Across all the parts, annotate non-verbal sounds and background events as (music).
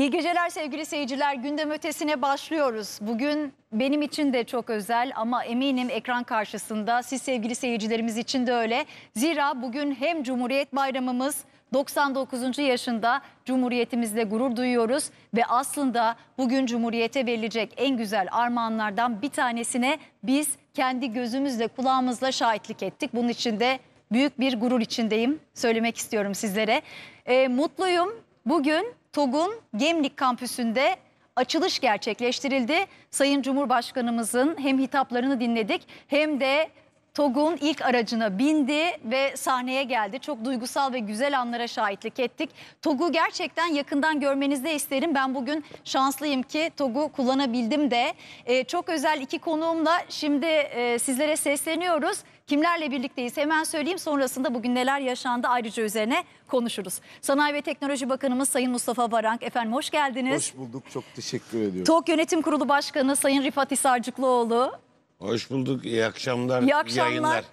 İyi geceler sevgili seyirciler. Gündem ötesine başlıyoruz. Bugün benim için de çok özel ama eminim ekran karşısında siz sevgili seyircilerimiz için de öyle. Zira bugün hem Cumhuriyet Bayramımız 99. yaşında Cumhuriyetimizle gurur duyuyoruz ve aslında bugün Cumhuriyete verilecek en güzel armağanlardan bir tanesine biz kendi gözümüzle kulağımızla şahitlik ettik. Bunun için de büyük bir gurur içindeyim söylemek istiyorum sizlere. E, mutluyum. Bugün TOG'un Gemlik kampüsünde açılış gerçekleştirildi. Sayın Cumhurbaşkanımızın hem hitaplarını dinledik hem de TOG'un ilk aracına bindi ve sahneye geldi. Çok duygusal ve güzel anlara şahitlik ettik. TOG'u gerçekten yakından görmenizi de isterim. Ben bugün şanslıyım ki TOG'u kullanabildim de. Ee, çok özel iki konuğumla şimdi e, sizlere sesleniyoruz. Kimlerle birlikteyiz hemen söyleyeyim sonrasında bugün neler yaşandı ayrıca üzerine konuşuruz. Sanayi ve Teknoloji Bakanımız Sayın Mustafa Varank efendim hoş geldiniz. Hoş bulduk çok teşekkür ediyorum. TOG Yönetim Kurulu Başkanı Sayın Rifat Hisarcıklıoğlu Hoş bulduk. İyi akşamlar. İyi akşamlar. Yayınlar.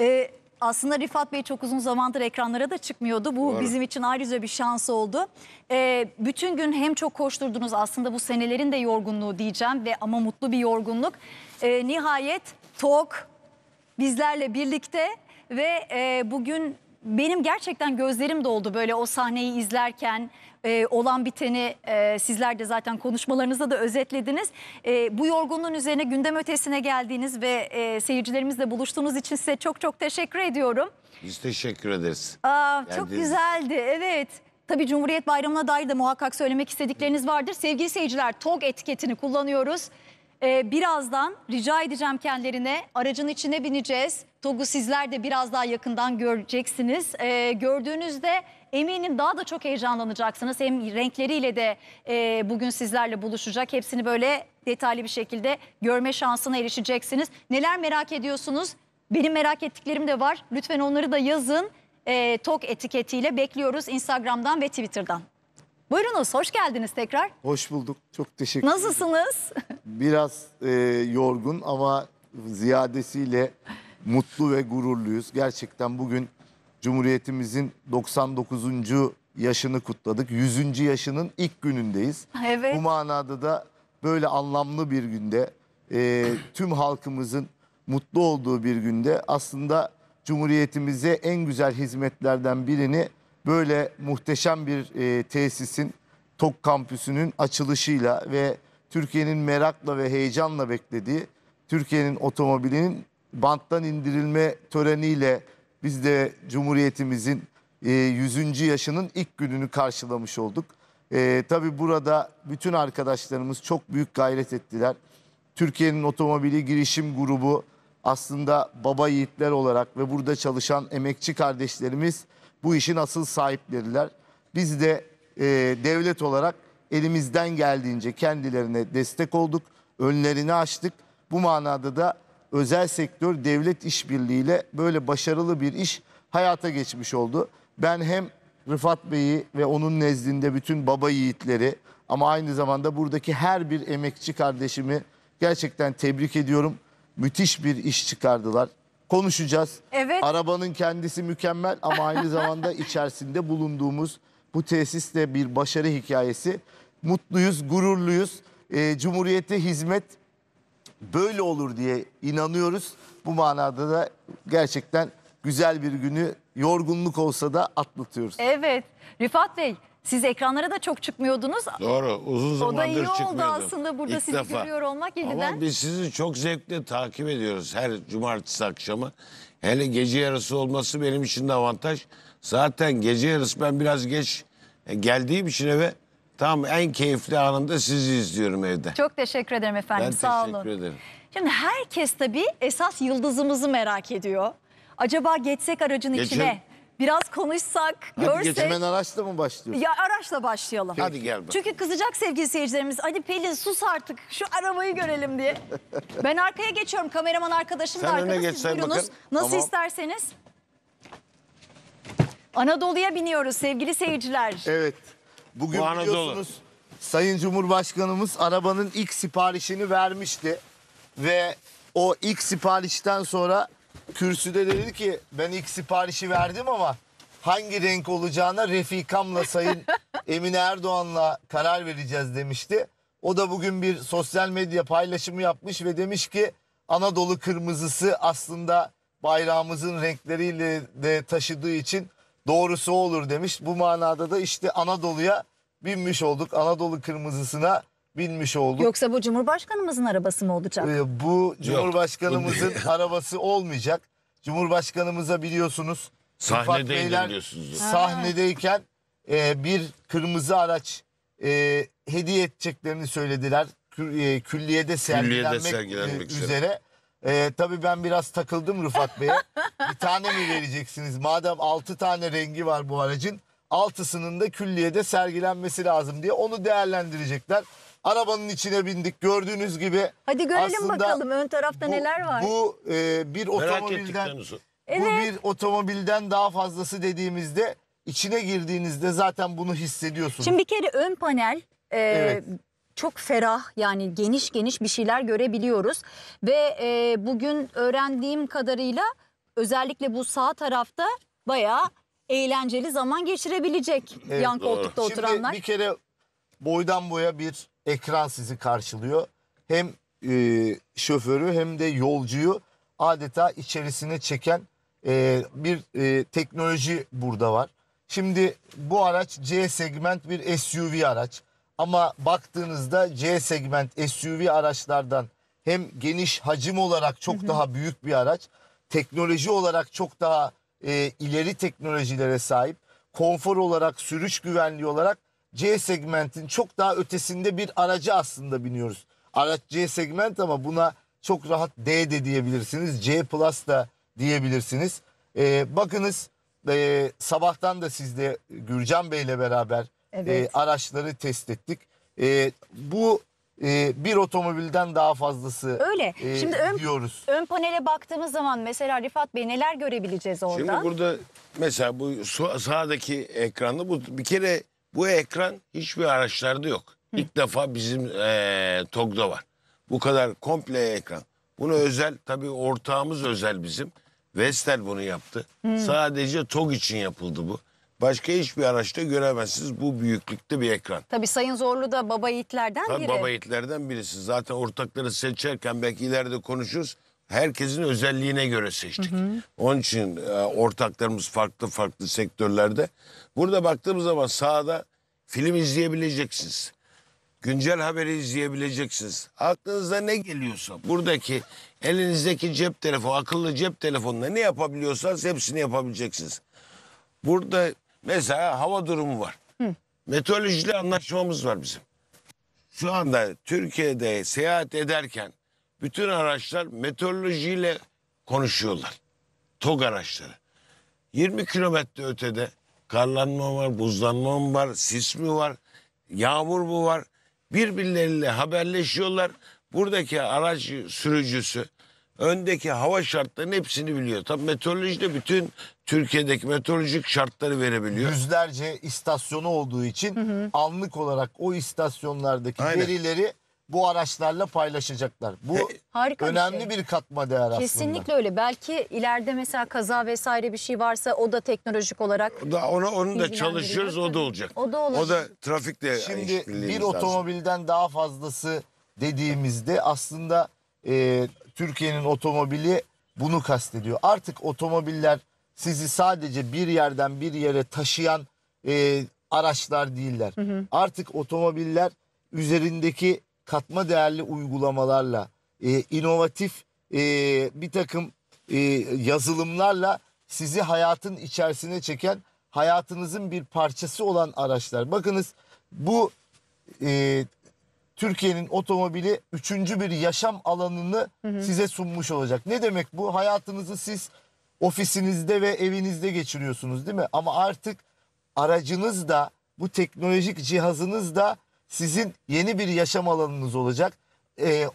Ee, aslında Rifat Bey çok uzun zamandır ekranlara da çıkmıyordu. Bu Doğru. bizim için ayrıca bir şans oldu. Ee, bütün gün hem çok koşturdunuz aslında bu senelerin de yorgunluğu diyeceğim ve ama mutlu bir yorgunluk. Ee, nihayet TOK bizlerle birlikte ve e, bugün benim gerçekten gözlerim doldu böyle o sahneyi izlerken e, olan biteni e, sizler de zaten konuşmalarınızda da özetlediniz. E, bu yorgunluğun üzerine gündem ötesine geldiğiniz ve e, seyircilerimizle buluştuğunuz için size çok çok teşekkür ediyorum. Biz teşekkür ederiz. Aa, çok güzeldi evet. Tabii Cumhuriyet Bayramı'na dair de muhakkak söylemek istedikleriniz vardır. Sevgili seyirciler TOG etiketini kullanıyoruz. Ee, birazdan rica edeceğim kendilerine aracın içine bineceğiz. TOG'u sizler de biraz daha yakından göreceksiniz. Ee, gördüğünüzde Eminim daha da çok heyecanlanacaksınız. Hem renkleriyle de e, bugün sizlerle buluşacak. Hepsini böyle detaylı bir şekilde görme şansına erişeceksiniz. Neler merak ediyorsunuz? Benim merak ettiklerim de var. Lütfen onları da yazın. E, tok etiketiyle bekliyoruz Instagram'dan ve Twitter'dan. Buyurunuz, hoş geldiniz tekrar. Hoş bulduk, çok teşekkür ederim. Nasılsınız? Biraz e, yorgun ama ziyadesiyle mutlu ve gururluyuz. Gerçekten bugün Cumhuriyetimizin 99. yaşını kutladık. 100. yaşının ilk günündeyiz. Evet. Bu manada da böyle anlamlı bir günde e, tüm halkımızın mutlu olduğu bir günde aslında Cumhuriyetimize en güzel hizmetlerden birini böyle muhteşem bir e, tesisin TOK kampüsünün açılışıyla ve Türkiye'nin merakla ve heyecanla beklediği Türkiye'nin otomobilinin banttan indirilme töreniyle biz de Cumhuriyetimizin 100. E, yaşının ilk gününü karşılamış olduk. E, tabii burada bütün arkadaşlarımız çok büyük gayret ettiler. Türkiye'nin otomobili girişim grubu aslında baba yiğitler olarak ve burada çalışan emekçi kardeşlerimiz bu işin asıl sahipleriler. Biz de e, devlet olarak elimizden geldiğince kendilerine destek olduk, önlerini açtık. Bu manada da özel sektör devlet işbirliğiyle böyle başarılı bir iş hayata geçmiş oldu. Ben hem Rıfat Bey'i ve onun nezdinde bütün baba yiğitleri ama aynı zamanda buradaki her bir emekçi kardeşimi gerçekten tebrik ediyorum. Müthiş bir iş çıkardılar. Konuşacağız. Evet. Arabanın kendisi mükemmel ama aynı (laughs) zamanda içerisinde bulunduğumuz bu tesis de bir başarı hikayesi. Mutluyuz, gururluyuz. E, Cumhuriyete hizmet böyle olur diye inanıyoruz. Bu manada da gerçekten güzel bir günü yorgunluk olsa da atlatıyoruz. Evet. Rifat Bey siz ekranlara da çok çıkmıyordunuz. Doğru uzun zamandır çıkmıyordum. O da iyi oldu aslında burada İlk sizi defa. görüyor olmak yeniden. Ama biz sizi çok zevkle takip ediyoruz her cumartesi akşamı. Hele gece yarısı olması benim için de avantaj. Zaten gece yarısı ben biraz geç e, geldiğim için eve Tam en keyifli anında sizi izliyorum evde. Çok teşekkür ederim efendim. Ben Sağ olun. ederim. Şimdi herkes tabii esas yıldızımızı merak ediyor. Acaba geçsek aracın Geçelim. içine, biraz konuşsak, Hadi görsek. geçmen araçla mı başlıyor? Ya araçla başlayalım. Hadi gel bakalım. Çünkü kızacak sevgili seyircilerimiz. Hadi Pelin sus artık şu arabayı görelim diye. (laughs) Ben arkaya geçiyorum. Kameraman arkadaşım da Sen öne arkada. geç, Siz buyurunuz. bakın. Nasıl Tamam. isterseniz. Anadolu'ya biniyoruz sevgili seyirciler. Evet. Bugün Bu Anadolu. biliyorsunuz Sayın Cumhurbaşkanımız arabanın ilk siparişini vermişti. Ve o ilk siparişten sonra kürsüde dedi ki ben ilk siparişi verdim ama hangi renk olacağına Refikam'la Sayın (laughs) Emine Erdoğan'la karar vereceğiz demişti. O da bugün bir sosyal medya paylaşımı yapmış ve demiş ki Anadolu kırmızısı aslında bayrağımızın renkleriyle de taşıdığı için doğrusu olur demiş. Bu manada da işte Anadolu'ya binmiş olduk. Anadolu kırmızısına binmiş olduk. Yoksa bu Cumhurbaşkanımızın arabası mı olacak? Ee, bu Cumhurbaşkanımızın arabası olmayacak. Cumhurbaşkanımıza biliyorsunuz. Sahnedeyken biliyorsunuz. Sahnedeyken e, bir kırmızı araç e, hediye edeceklerini söylediler. Kü, e, külliyede sergilenmek, sergilenmek e, üzere. üzere. Ee, tabii ben biraz takıldım Rıfat Bey'e. bir tane mi vereceksiniz? Madem 6 tane rengi var bu aracın. Altısının da külliyede sergilenmesi lazım diye onu değerlendirecekler. Arabanın içine bindik gördüğünüz gibi. Hadi görelim bakalım ön tarafta bu, neler var. Bu e, bir otomobilden ettiklerinizi. bu bir otomobilden daha fazlası dediğimizde içine girdiğinizde zaten bunu hissediyorsunuz. Şimdi bir kere ön panel e, Evet çok ferah yani geniş geniş bir şeyler görebiliyoruz. Ve e, bugün öğrendiğim kadarıyla özellikle bu sağ tarafta bayağı eğlenceli zaman geçirebilecek Evet, yan doğru. koltukta oturanlar. Şimdi bir kere boydan boya bir ekran sizi karşılıyor. Hem e, şoförü hem de yolcuyu adeta içerisine çeken e, bir e, teknoloji burada var. Şimdi bu araç C segment bir SUV araç. Ama baktığınızda C segment SUV araçlardan hem geniş hacim olarak çok hı hı. daha büyük bir araç, teknoloji olarak çok daha e, ileri teknolojilere sahip, konfor olarak, sürüş güvenliği olarak C segmentin çok daha ötesinde bir aracı aslında biniyoruz. Araç C segment ama buna çok rahat D de diyebilirsiniz, C plus da diyebilirsiniz. E, bakınız e, sabahtan da sizde Gürcan Bey ile beraber Evet. E, araçları test ettik. E, bu e, bir otomobilden daha fazlası Öyle. e, Şimdi ön, diyoruz. ön panele baktığımız zaman mesela Rifat Bey neler görebileceğiz orada? Şimdi burada mesela bu so- sağdaki ekranda bu bir kere bu ekran hiçbir araçlarda yok. İlk defa bizim eee TOG'da var. Bu kadar komple ekran. Bunu özel tabii ortağımız özel bizim. Vestel bunu yaptı. Sadece TOG için yapıldı bu. Başka hiçbir araçta göremezsiniz bu büyüklükte bir ekran. Tabii Sayın Zorlu da baba yiğitlerden Tabii biri. baba yiğitlerden birisi. Zaten ortakları seçerken belki ileride konuşuruz. Herkesin özelliğine göre seçtik. Hı hı. Onun için e, ortaklarımız farklı farklı sektörlerde. Burada baktığımız zaman sağda film izleyebileceksiniz. Güncel haberi izleyebileceksiniz. Aklınıza ne geliyorsa buradaki elinizdeki cep telefonu, akıllı cep telefonla ne yapabiliyorsanız hepsini yapabileceksiniz. Burada Mesela hava durumu var. Hı. Meteorolojiyle anlaşmamız var bizim. Şu anda Türkiye'de seyahat ederken bütün araçlar meteorolojiyle konuşuyorlar. TOG araçları. 20 kilometre ötede karlanma var, buzlanma mı var, sis mi var, yağmur mu var? Birbirleriyle haberleşiyorlar. Buradaki araç sürücüsü öndeki hava şartlarının hepsini biliyor. Tabii meteoroloji de bütün Türkiye'deki meteorolojik şartları verebiliyor. Yüzlerce istasyonu olduğu için anlık olarak o istasyonlardaki Aynen. verileri bu araçlarla paylaşacaklar. Bu e, Harika önemli bir, şey. bir katma değer aslında. Kesinlikle öyle. Belki ileride mesela kaza vesaire bir şey varsa o da teknolojik olarak Da ona onu da çalışıyoruz o da olacak. o da olur. O da trafikle Şimdi bir lazım. otomobilden daha fazlası dediğimizde aslında e, Türkiye'nin otomobili bunu kastediyor. Artık otomobiller sizi sadece bir yerden bir yere taşıyan e, araçlar değiller. Hı hı. Artık otomobiller üzerindeki katma değerli uygulamalarla, e, inovatif e, bir takım e, yazılımlarla sizi hayatın içerisine çeken, hayatınızın bir parçası olan araçlar. Bakınız bu e, Türkiye'nin otomobili üçüncü bir yaşam alanını hı hı. size sunmuş olacak. Ne demek bu? Hayatınızı siz ofisinizde ve evinizde geçiriyorsunuz değil mi? Ama artık aracınız da bu teknolojik cihazınız da sizin yeni bir yaşam alanınız olacak. Ee,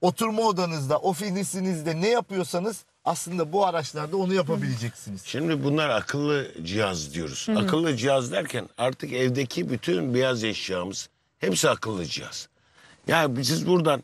oturma odanızda, ofisinizde ne yapıyorsanız aslında bu araçlarda onu yapabileceksiniz. Şimdi bunlar akıllı cihaz diyoruz. Hı hı. Akıllı cihaz derken artık evdeki bütün beyaz eşyamız, Hepsi akıllı cihaz. Yani siz buradan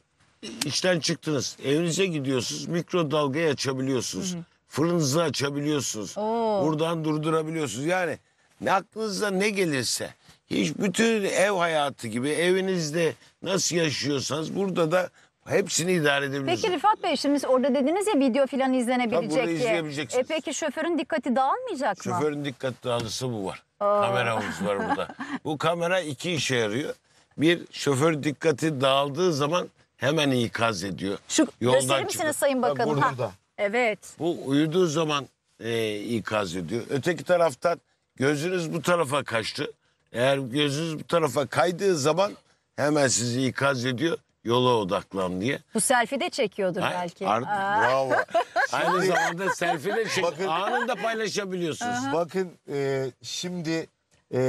işten çıktınız. Evinize gidiyorsunuz. Mikrodalgayı açabiliyorsunuz. Hı hı. Fırınınızı açabiliyorsunuz. Oo. Buradan durdurabiliyorsunuz. Yani ne aklınıza ne gelirse. Hiç bütün ev hayatı gibi evinizde nasıl yaşıyorsanız burada da hepsini idare edebiliyorsunuz. Peki Rifat Bey şimdi siz orada dediniz ya video filan izlenebilecek Tabii burada diye. E peki şoförün dikkati dağılmayacak mı? Şoförün dikkati dağılısı bu var. Oo. Kameramız var burada. bu kamera iki işe yarıyor bir şoför dikkati dağıldığı zaman hemen ikaz ediyor. Şu Yoldan gösterir misiniz çıkıyor. Sayın Bakanım? Ha, burada. Evet. Bu uyuduğu zaman e, ikaz ediyor. Öteki taraftan gözünüz bu tarafa kaçtı. Eğer gözünüz bu tarafa kaydığı zaman hemen sizi ikaz ediyor yola odaklan diye. Bu selfie de çekiyordur Ay, belki. Ar- bravo. (laughs) Aynı zamanda selfie de çek. Anında paylaşabiliyorsunuz. Bakın e, şimdi e,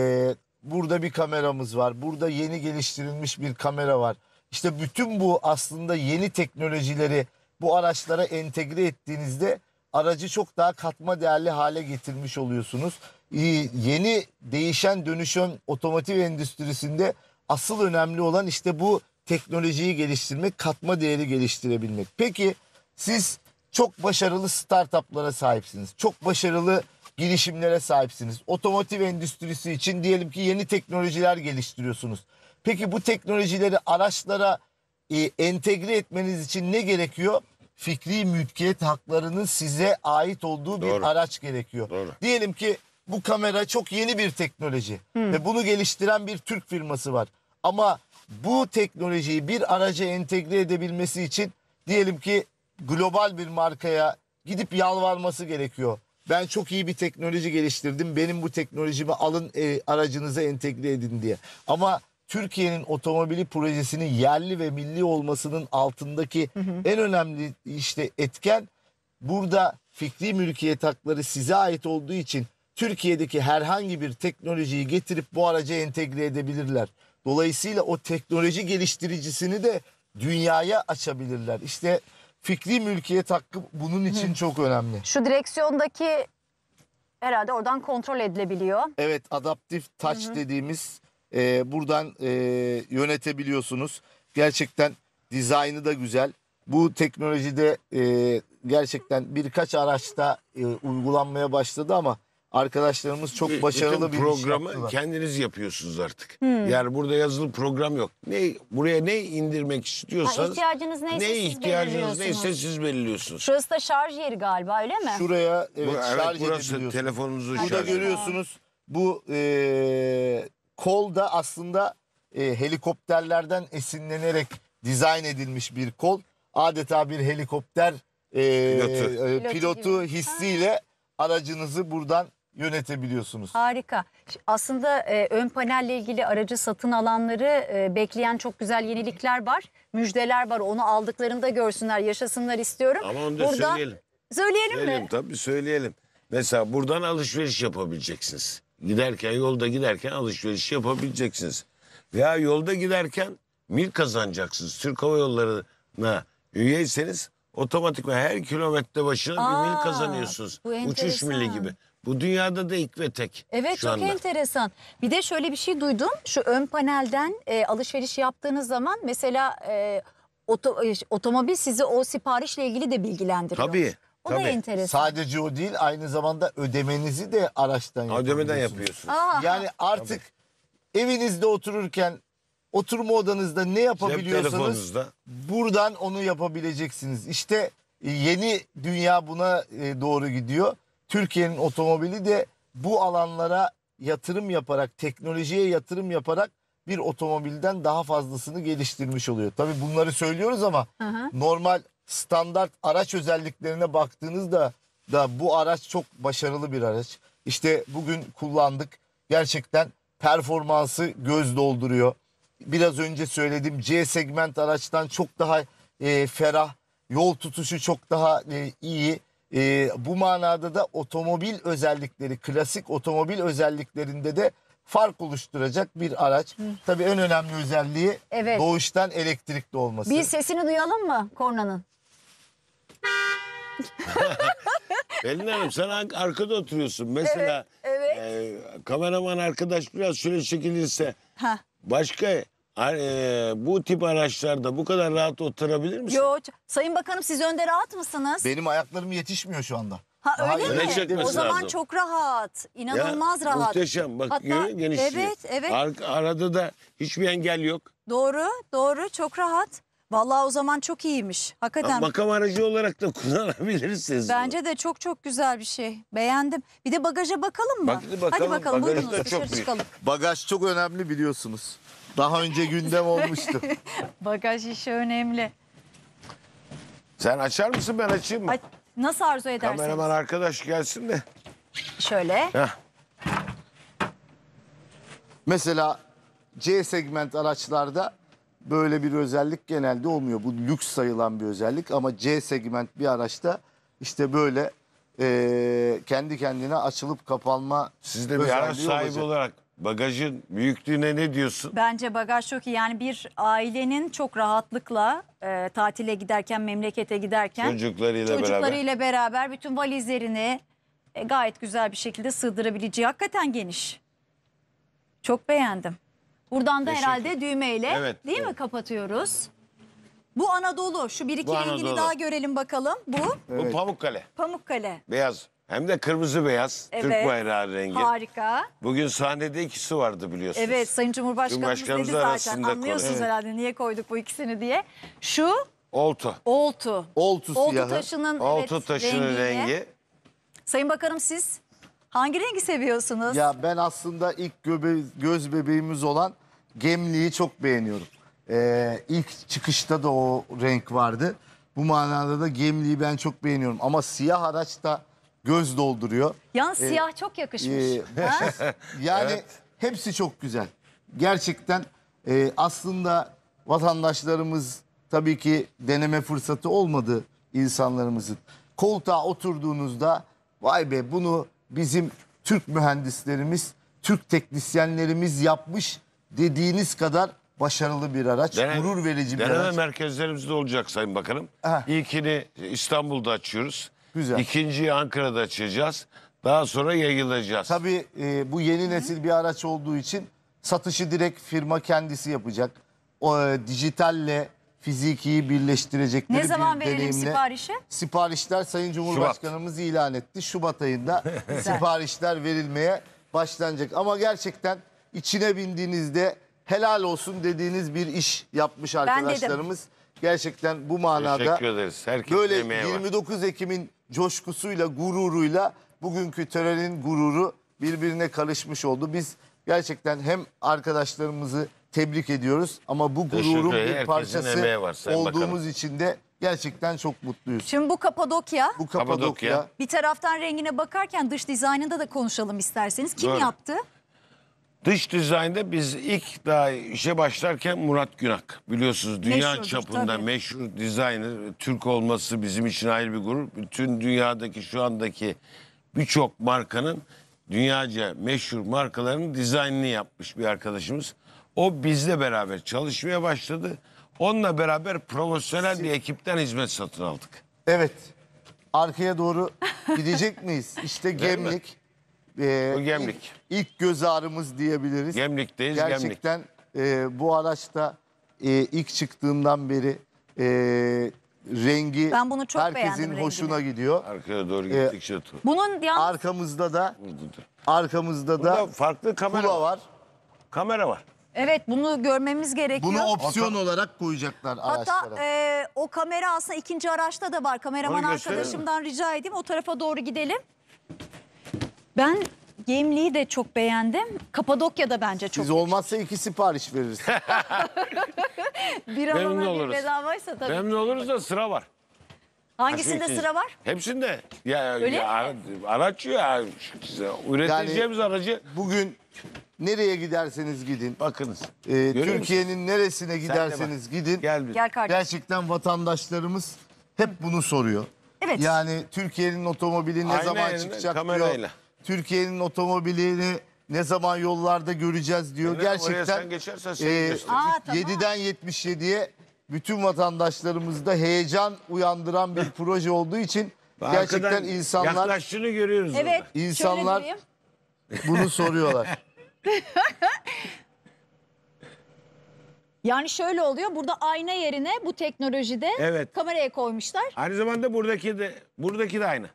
Burada bir kameramız var. Burada yeni geliştirilmiş bir kamera var. İşte bütün bu aslında yeni teknolojileri bu araçlara entegre ettiğinizde aracı çok daha katma değerli hale getirmiş oluyorsunuz. Ee, yeni değişen dönüşen otomotiv endüstrisinde asıl önemli olan işte bu teknolojiyi geliştirmek, katma değeri geliştirebilmek. Peki siz çok başarılı startuplara sahipsiniz. Çok başarılı girişimlere sahipsiniz. Otomotiv endüstrisi için diyelim ki yeni teknolojiler geliştiriyorsunuz. Peki bu teknolojileri araçlara e, entegre etmeniz için ne gerekiyor? Fikri mülkiyet haklarının size ait olduğu bir araç gerekiyor. Doğru. Diyelim ki bu kamera çok yeni bir teknoloji hmm. ve bunu geliştiren bir Türk firması var. Ama bu teknolojiyi bir araca entegre edebilmesi için diyelim ki global bir markaya gidip yalvarması gerekiyor ben çok iyi bir teknoloji geliştirdim. Benim bu teknolojimi alın e, aracınıza entegre edin diye. Ama Türkiye'nin otomobili projesinin yerli ve milli olmasının altındaki hı hı. en önemli işte etken burada fikri mülkiyet hakları size ait olduğu için Türkiye'deki herhangi bir teknolojiyi getirip bu araca entegre edebilirler. Dolayısıyla o teknoloji geliştiricisini de dünyaya açabilirler. İşte fikri mülkiyet hakkı bunun için çok önemli. Şu direksiyondaki herhalde oradan kontrol edilebiliyor. Evet adaptif touch dediğimiz e, buradan e, yönetebiliyorsunuz. Gerçekten dizaynı da güzel. Bu teknolojide e, gerçekten birkaç araçta e, uygulanmaya başladı ama Arkadaşlarımız çok başarılı Bütün bir programı iş kendiniz yapıyorsunuz artık. Hmm. Yani burada yazılı program yok. Ne buraya ne indirmek istiyorsanız Ha, ihtiyacınız neyse ne siz ihtiyacınız neyse siz belirliyorsunuz. Şurası da şarj yeri galiba öyle mi? Şuraya evet, Bu- şarj burası edebiliyorsunuz. telefonunuzu Burada şarj edin. görüyorsunuz bu e, kol da aslında e, helikopterlerden esinlenerek dizayn edilmiş bir kol. Adeta bir helikopter e, Pilotu. e, pilotu hissiyle aracınızı buradan yönetebiliyorsunuz. Harika. Aslında e, ön panelle ilgili aracı satın alanları e, bekleyen çok güzel yenilikler var. Müjdeler var. Onu aldıklarında görsünler, yaşasınlar istiyorum. Ama onu da Burada... söyleyelim. Söyleyelim, söyleyelim mi? Tabii söyleyelim. Mesela buradan alışveriş yapabileceksiniz. Giderken yolda giderken alışveriş yapabileceksiniz. Veya yolda giderken mil kazanacaksınız. Türk Hava Yolları'na üyeyseniz otomatikman her kilometre başına Aa, bir mil kazanıyorsunuz. Uçuş milli gibi. Bu dünyada da ilk ve tek. Evet çok anda. enteresan. Bir de şöyle bir şey duydum. Şu ön panelden e, alışveriş yaptığınız zaman mesela e, oto, e, otomobil sizi o siparişle ilgili de bilgilendiriyor. Tabii. O da enteresan. Sadece o değil aynı zamanda ödemenizi de araçtan Ödemeden yapıyorsunuz. Aa, Yani artık evinizde otururken oturma odanızda ne yapabiliyorsanız buradan onu yapabileceksiniz. İşte e, yeni dünya buna e, doğru gidiyor. Türkiye'nin otomobili de bu alanlara yatırım yaparak, teknolojiye yatırım yaparak bir otomobilden daha fazlasını geliştirmiş oluyor. Tabii bunları söylüyoruz ama hı hı. normal standart araç özelliklerine baktığınızda da bu araç çok başarılı bir araç. İşte bugün kullandık. Gerçekten performansı göz dolduruyor. Biraz önce söyledim C segment araçtan çok daha e, ferah, yol tutuşu çok daha e, iyi. E, bu manada da otomobil özellikleri, klasik otomobil özelliklerinde de fark oluşturacak bir araç. Hı. Tabii en önemli özelliği Evet. doğuştan elektrikli olması. Bir sesini duyalım mı kornanın? Pelin (laughs) Hanım sen arkada oturuyorsun. Mesela Evet, evet. e, kameraman arkadaş biraz şöyle çekilirse Heh. başka e, bu tip araçlarda bu kadar rahat oturabilir misin? Yok Sayın Bakanım siz önde rahat mısınız? Benim ayaklarım yetişmiyor şu anda. Ha Daha öyle mi? çekmesi O zaman çok rahat. Ya, rahat. Muhteşem bak Hatta- Evet, evet. Ar- arada da hiçbir engel yok. Doğru, doğru. Çok rahat. Vallahi o zaman çok iyiymiş. Hakikaten. Makam aracı olarak da (laughs) kullanabilirsiniz. bunu. Bence de çok çok güzel bir şey. Beğendim. Bir de bagaja bakalım mı? Bak- bakalım, Hadi bakalım bagaj çok çıkalım. Bagaj çok önemli biliyorsunuz. Daha önce gündem olmuştu. (laughs) Bagaj işi önemli. Sen açar mısın ben açayım mı? Ay, nasıl arzu edersiniz? Kameraman arkadaş gelsin de. Şöyle. Heh. Mesela C segment araçlarda böyle bir özellik genelde olmuyor. Bu lüks sayılan bir özellik ama C segment bir araçta işte böyle e, kendi kendine açılıp kapanma Siz de bir özelliği araç sahibi olacak. olarak Bagajın büyüklüğüne ne diyorsun? Bence bagaj çok iyi. Yani bir ailenin çok rahatlıkla e, tatile giderken, memlekete giderken Çocuklarıyla beraber. çocuklarıyla beraber. bütün valizlerini e, gayet güzel bir şekilde sığdırabileceği hakikaten geniş. Çok beğendim. Buradan da herhalde düğmeyle Evet, değil mi kapatıyoruz? Bu Anadolu. Şu bir iki Bu rengini daha görelim bakalım. Bu Bu Pamukkale. Pamukkale. Beyaz. Hem de kırmızı beyaz Evet. Türk bayrağı rengi. Harika. Bugün sahnede ikisi vardı biliyorsunuz. Evet Sayın Cumhurbaşkanımız dedi zaten anlıyorsunuz Evet. herhalde niye koyduk bu ikisini diye. Şu Oltu. oltu. Oltu siyahı. taşının Oltu evet, taşının rengi. Sayın Bakanım siz hangi rengi seviyorsunuz? Ya ben aslında ilk göbe- göz bebeğimiz olan gemliği çok beğeniyorum. Ee, ilk çıkışta da o renk vardı. Bu manada da gemliği ben çok beğeniyorum. Ama siyah araçta da göz dolduruyor. Yan Ee, siyah çok yakışmış. e, Ha? (laughs) Yani hepsi çok güzel. Gerçekten e, aslında vatandaşlarımız tabii ki deneme fırsatı olmadı insanlarımızın. Koltuğa oturduğunuzda vay be bunu bizim Türk mühendislerimiz, Türk teknisyenlerimiz yapmış dediğiniz kadar başarılı bir araç, Deneme- gurur verici bir deneme araç. merkezlerimiz de olacak Sayın Bakanım. Aha. İlkini İstanbul'da açıyoruz. Güzel. İkinciyi Ankara'da açacağız. Daha sonra yayılacağız. Tabii e, bu yeni nesil bir araç olduğu için satışı direkt firma kendisi yapacak. O e, dijitalle fizikiyi birleştirecekleri Ne zaman bir verelim deneyimle. siparişi? Siparişler Sayın Cumhurbaşkanımız ilan etti. Şubat ayında (laughs) siparişler verilmeye başlanacak. Ama gerçekten içine bindiğinizde helal olsun dediğiniz bir iş yapmış dedim. arkadaşlarımız. Gerçekten bu manada böyle 29 Ekim'in coşkusuyla, gururuyla bugünkü törenin gururu birbirine karışmış oldu. Biz gerçekten hem arkadaşlarımızı tebrik ediyoruz ama bu Teşekkür gururun bir parçası var olduğumuz Bakanım. için de gerçekten çok mutluyuz. Şimdi bu Kapadokya Bu Kapadokya. Kapadokya. bir taraftan rengine bakarken dış dizaynında da konuşalım isterseniz. Kim Doğru. yaptı? Dış dizaynda biz ilk daha işe başlarken Murat Günak. Biliyorsunuz dünya Meşhurdur, çapında tabii. meşhur dizayner. Türk olması bizim için ayrı bir gurur. Bütün dünyadaki şu andaki birçok markanın dünyaca meşhur markaların dizaynını yapmış bir arkadaşımız. O bizle beraber çalışmaya başladı. Onunla beraber profesyonel bir ekipten hizmet satın aldık. Evet. Arkaya doğru gidecek miyiz? İşte Değil mi? gemlik e, Bu Gemlik. ilk, ilk göz ağrımız diyebiliriz. Gemlik'teyiz, Gerçekten e, bu araçta e, ilk çıktığından beri e, rengi Ben bunu çok herkesin beğendim hoşuna gidiyor. Arkaya doğru Ee, gittikçe ee, Bunun yalnız Arkamızda da arkamızda Burada da farklı kamera var. var. Kamera var. evet bunu görmemiz gerekiyor. Bunu opsiyon olarak koyacaklar Hatta araçlara. e, o kamera aslında ikinci araçta da var. Kameraman arkadaşımdan rica edeyim o tarafa doğru gidelim. Ben Gemliği de çok beğendim. Kapadokya da bence çok Siz olmazsa iki sipariş veririz. (laughs) bir alana bir oluruz. bedavaysa tabii. Memnun oluruz da sıra var. Hangisinde sıra var? Hepsinde. Ya, Öyle ya, ara- araç ya. Üreteceğimiz aracı. Bugün nereye giderseniz gidin, Bakınız. e, Türkiye'nin neresine giderseniz gidin. Gel Gel kardeşim. Gerçekten vatandaşlarımız hep bunu soruyor. Evet. Yani Türkiye'nin otomobili ne Ayna zaman elinde, çıkacak diyor. kamerayla. Türkiye'nin otomobilini ne zaman yollarda göreceğiz diyor. Emre, Gerçekten sen geçersen seni e, Aa, 7'den 77'ye bütün vatandaşlarımızda heyecan uyandıran bir (laughs) proje olduğu için gerçekten insanlar Yaklaştığını görüyoruz Evet. orada. şöyle bunu soruyorlar. (laughs) Yani şöyle oluyor. Burada ayna yerine bu teknolojide Evet. kameraya koymuşlar. Aynı zamanda buradaki de buradaki de aynı.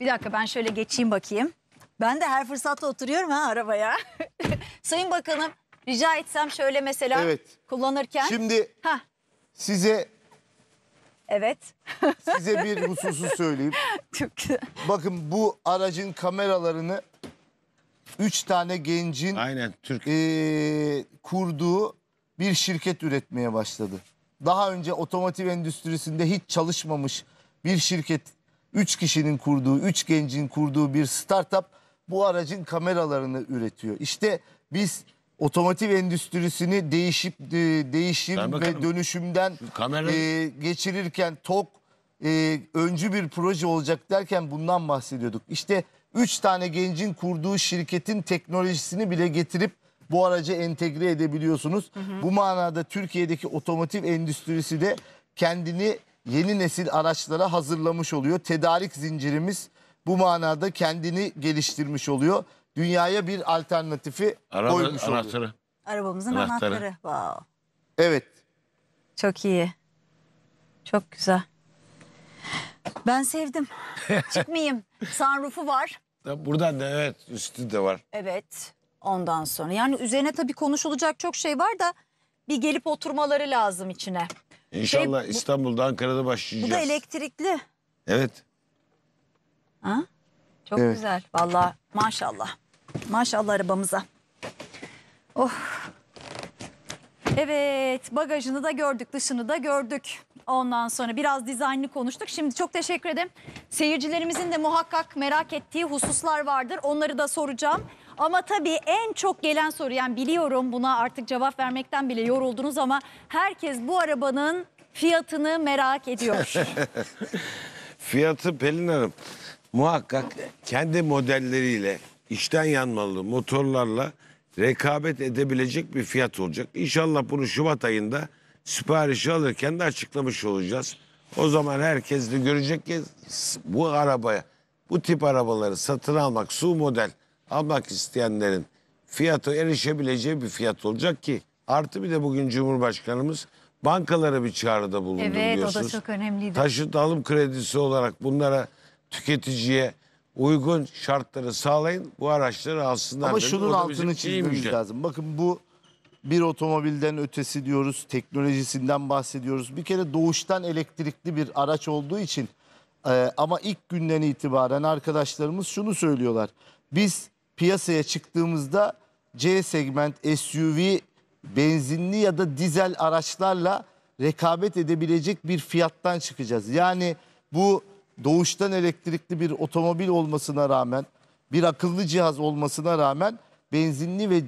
Bir dakika ben şöyle geçeyim bakayım. Ben de her fırsatta oturuyorum ha arabaya. (laughs) Sayın Bakanım rica etsem şöyle mesela Evet. kullanırken. Şimdi Hah, size evet. (laughs) size bir hususu söyleyeyim. Çok güzel. Bakın bu aracın kameralarını üç tane gencin Aynen Türk. eee, kurduğu bir şirket üretmeye başladı. Daha önce otomotiv endüstrisinde hiç çalışmamış bir şirket, üç kişinin kurduğu, üç gencin kurduğu bir startup bu aracın kameralarını üretiyor. İşte biz otomotiv endüstrisini değişip e, değişim ve dönüşümden Kamera- e, geçirirken tok e, öncü bir proje olacak derken bundan bahsediyorduk. İşte 3 tane gencin kurduğu şirketin teknolojisini bile getirip bu aracı entegre edebiliyorsunuz. Bu manada Türkiye'deki otomotiv endüstrisi de kendini yeni nesil araçlara hazırlamış oluyor. Tedarik zincirimiz bu manada kendini geliştirmiş oluyor. Dünyaya bir alternatifi Araba, koymuş oluyor. Arabamızın Anahtarı. anahtarı. Wow. Evet. Çok iyi. Çok güzel. Ben sevdim. (laughs) Çıkmayayım. Sunroof'u var. Buradan da evet üstü de var. Evet. Ondan sonra. Yani üzerine tabii konuşulacak çok şey var da bir gelip oturmaları lazım içine. İnşallah şey, bu- İstanbul'da Ankara'da Bu da elektrikli. Evet. Ha? Çok Evet. güzel. Valla maşallah. Maşallah arabamıza. Oh. Evet bagajını da gördük dışını da gördük. Ondan sonra biraz dizaynını konuştuk. Şimdi çok teşekkür ederim. Seyircilerimizin de muhakkak merak ettiği hususlar vardır. Onları da soracağım. Ama tabii en çok gelen soru yani biliyorum buna artık cevap vermekten bile yoruldunuz ama herkes bu arabanın fiyatını merak ediyor. (laughs) Fiyatı Pelin Hanım muhakkak kendi modelleriyle içten yanmalı motorlarla rekabet edebilecek bir fiyat olacak. İnşallah bunu Şubat ayında siparişi alırken de açıklamış olacağız. O zaman herkes de görecek ki bu arabaya, bu tip arabaları satın almak, su model almak isteyenlerin fiyatı erişebileceği bir fiyat olacak ki artı bir de bugün Cumhurbaşkanımız bankalara bir çağrıda bulundu evet, o da çok önemliydi. Taşıt alım kredisi olarak bunlara tüketiciye uygun şartları sağlayın. Bu araçları alsınlar. Ama şunun altını çizmemiz lazım. Bakın bu bir otomobilden ötesi diyoruz, teknolojisinden bahsediyoruz. Bir kere doğuştan elektrikli bir araç olduğu için e, ama ilk günden itibaren arkadaşlarımız şunu söylüyorlar. Biz piyasaya çıktığımızda C segment SUV benzinli ya da dizel araçlarla rekabet edebilecek bir fiyattan çıkacağız. Yani bu doğuştan elektrikli bir otomobil olmasına rağmen bir akıllı cihaz olmasına rağmen benzinli ve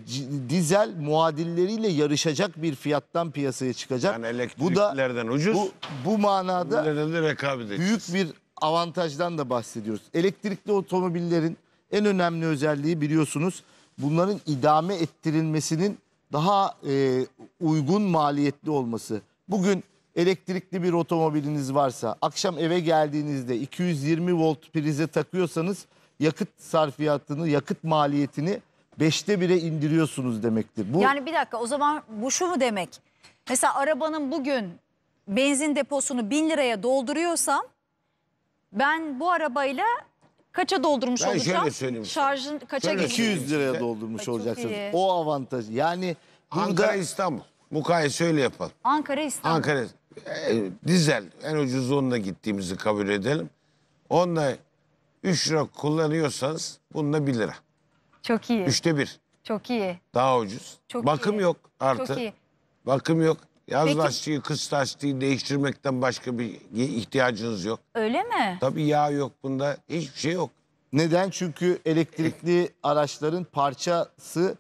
dizel muadilleriyle yarışacak bir fiyattan piyasaya çıkacak. Yani elektriklerden bu da, ucuz. Bu, bu manada büyük bir avantajdan da bahsediyoruz. Elektrikli otomobillerin en önemli özelliği biliyorsunuz bunların idame ettirilmesinin daha e, uygun maliyetli olması. Bugün elektrikli bir otomobiliniz varsa, akşam eve geldiğinizde 220 volt prize takıyorsanız yakıt sarfiyatını, yakıt maliyetini 5'te bire indiriyorsunuz demektir. Bu Yani bir dakika o zaman bu şu mu demek? Mesela arabanın bugün benzin deposunu 1000 liraya dolduruyorsam ben bu arabayla kaça doldurmuş Ben şöyle olacağım? söyleyeyim Şarjın kaça Şöyle- 200 liraya doldurmuş çok olacaksınız. O avantaj. Yani burada Ankara İstanbul. Mukayese öyle yapalım. Ankara İstanbul. Ankara e, dizel en ucuz onunla gittiğimizi kabul edelim. Onunla 3 lira kullanıyorsanız bununla 1 lira. Çok iyi. Üçte bir. Çok iyi. Daha ucuz. Çok Bakım iyi. yok artı. Çok iyi. Bakım yok. Yaz Peki- lastiği, kış lastiği değiştirmekten başka bir ihtiyacınız yok. Öyle mi? Tabii yağ yok bunda. Hiçbir şey yok. Neden? Çünkü elektrikli araçların parçası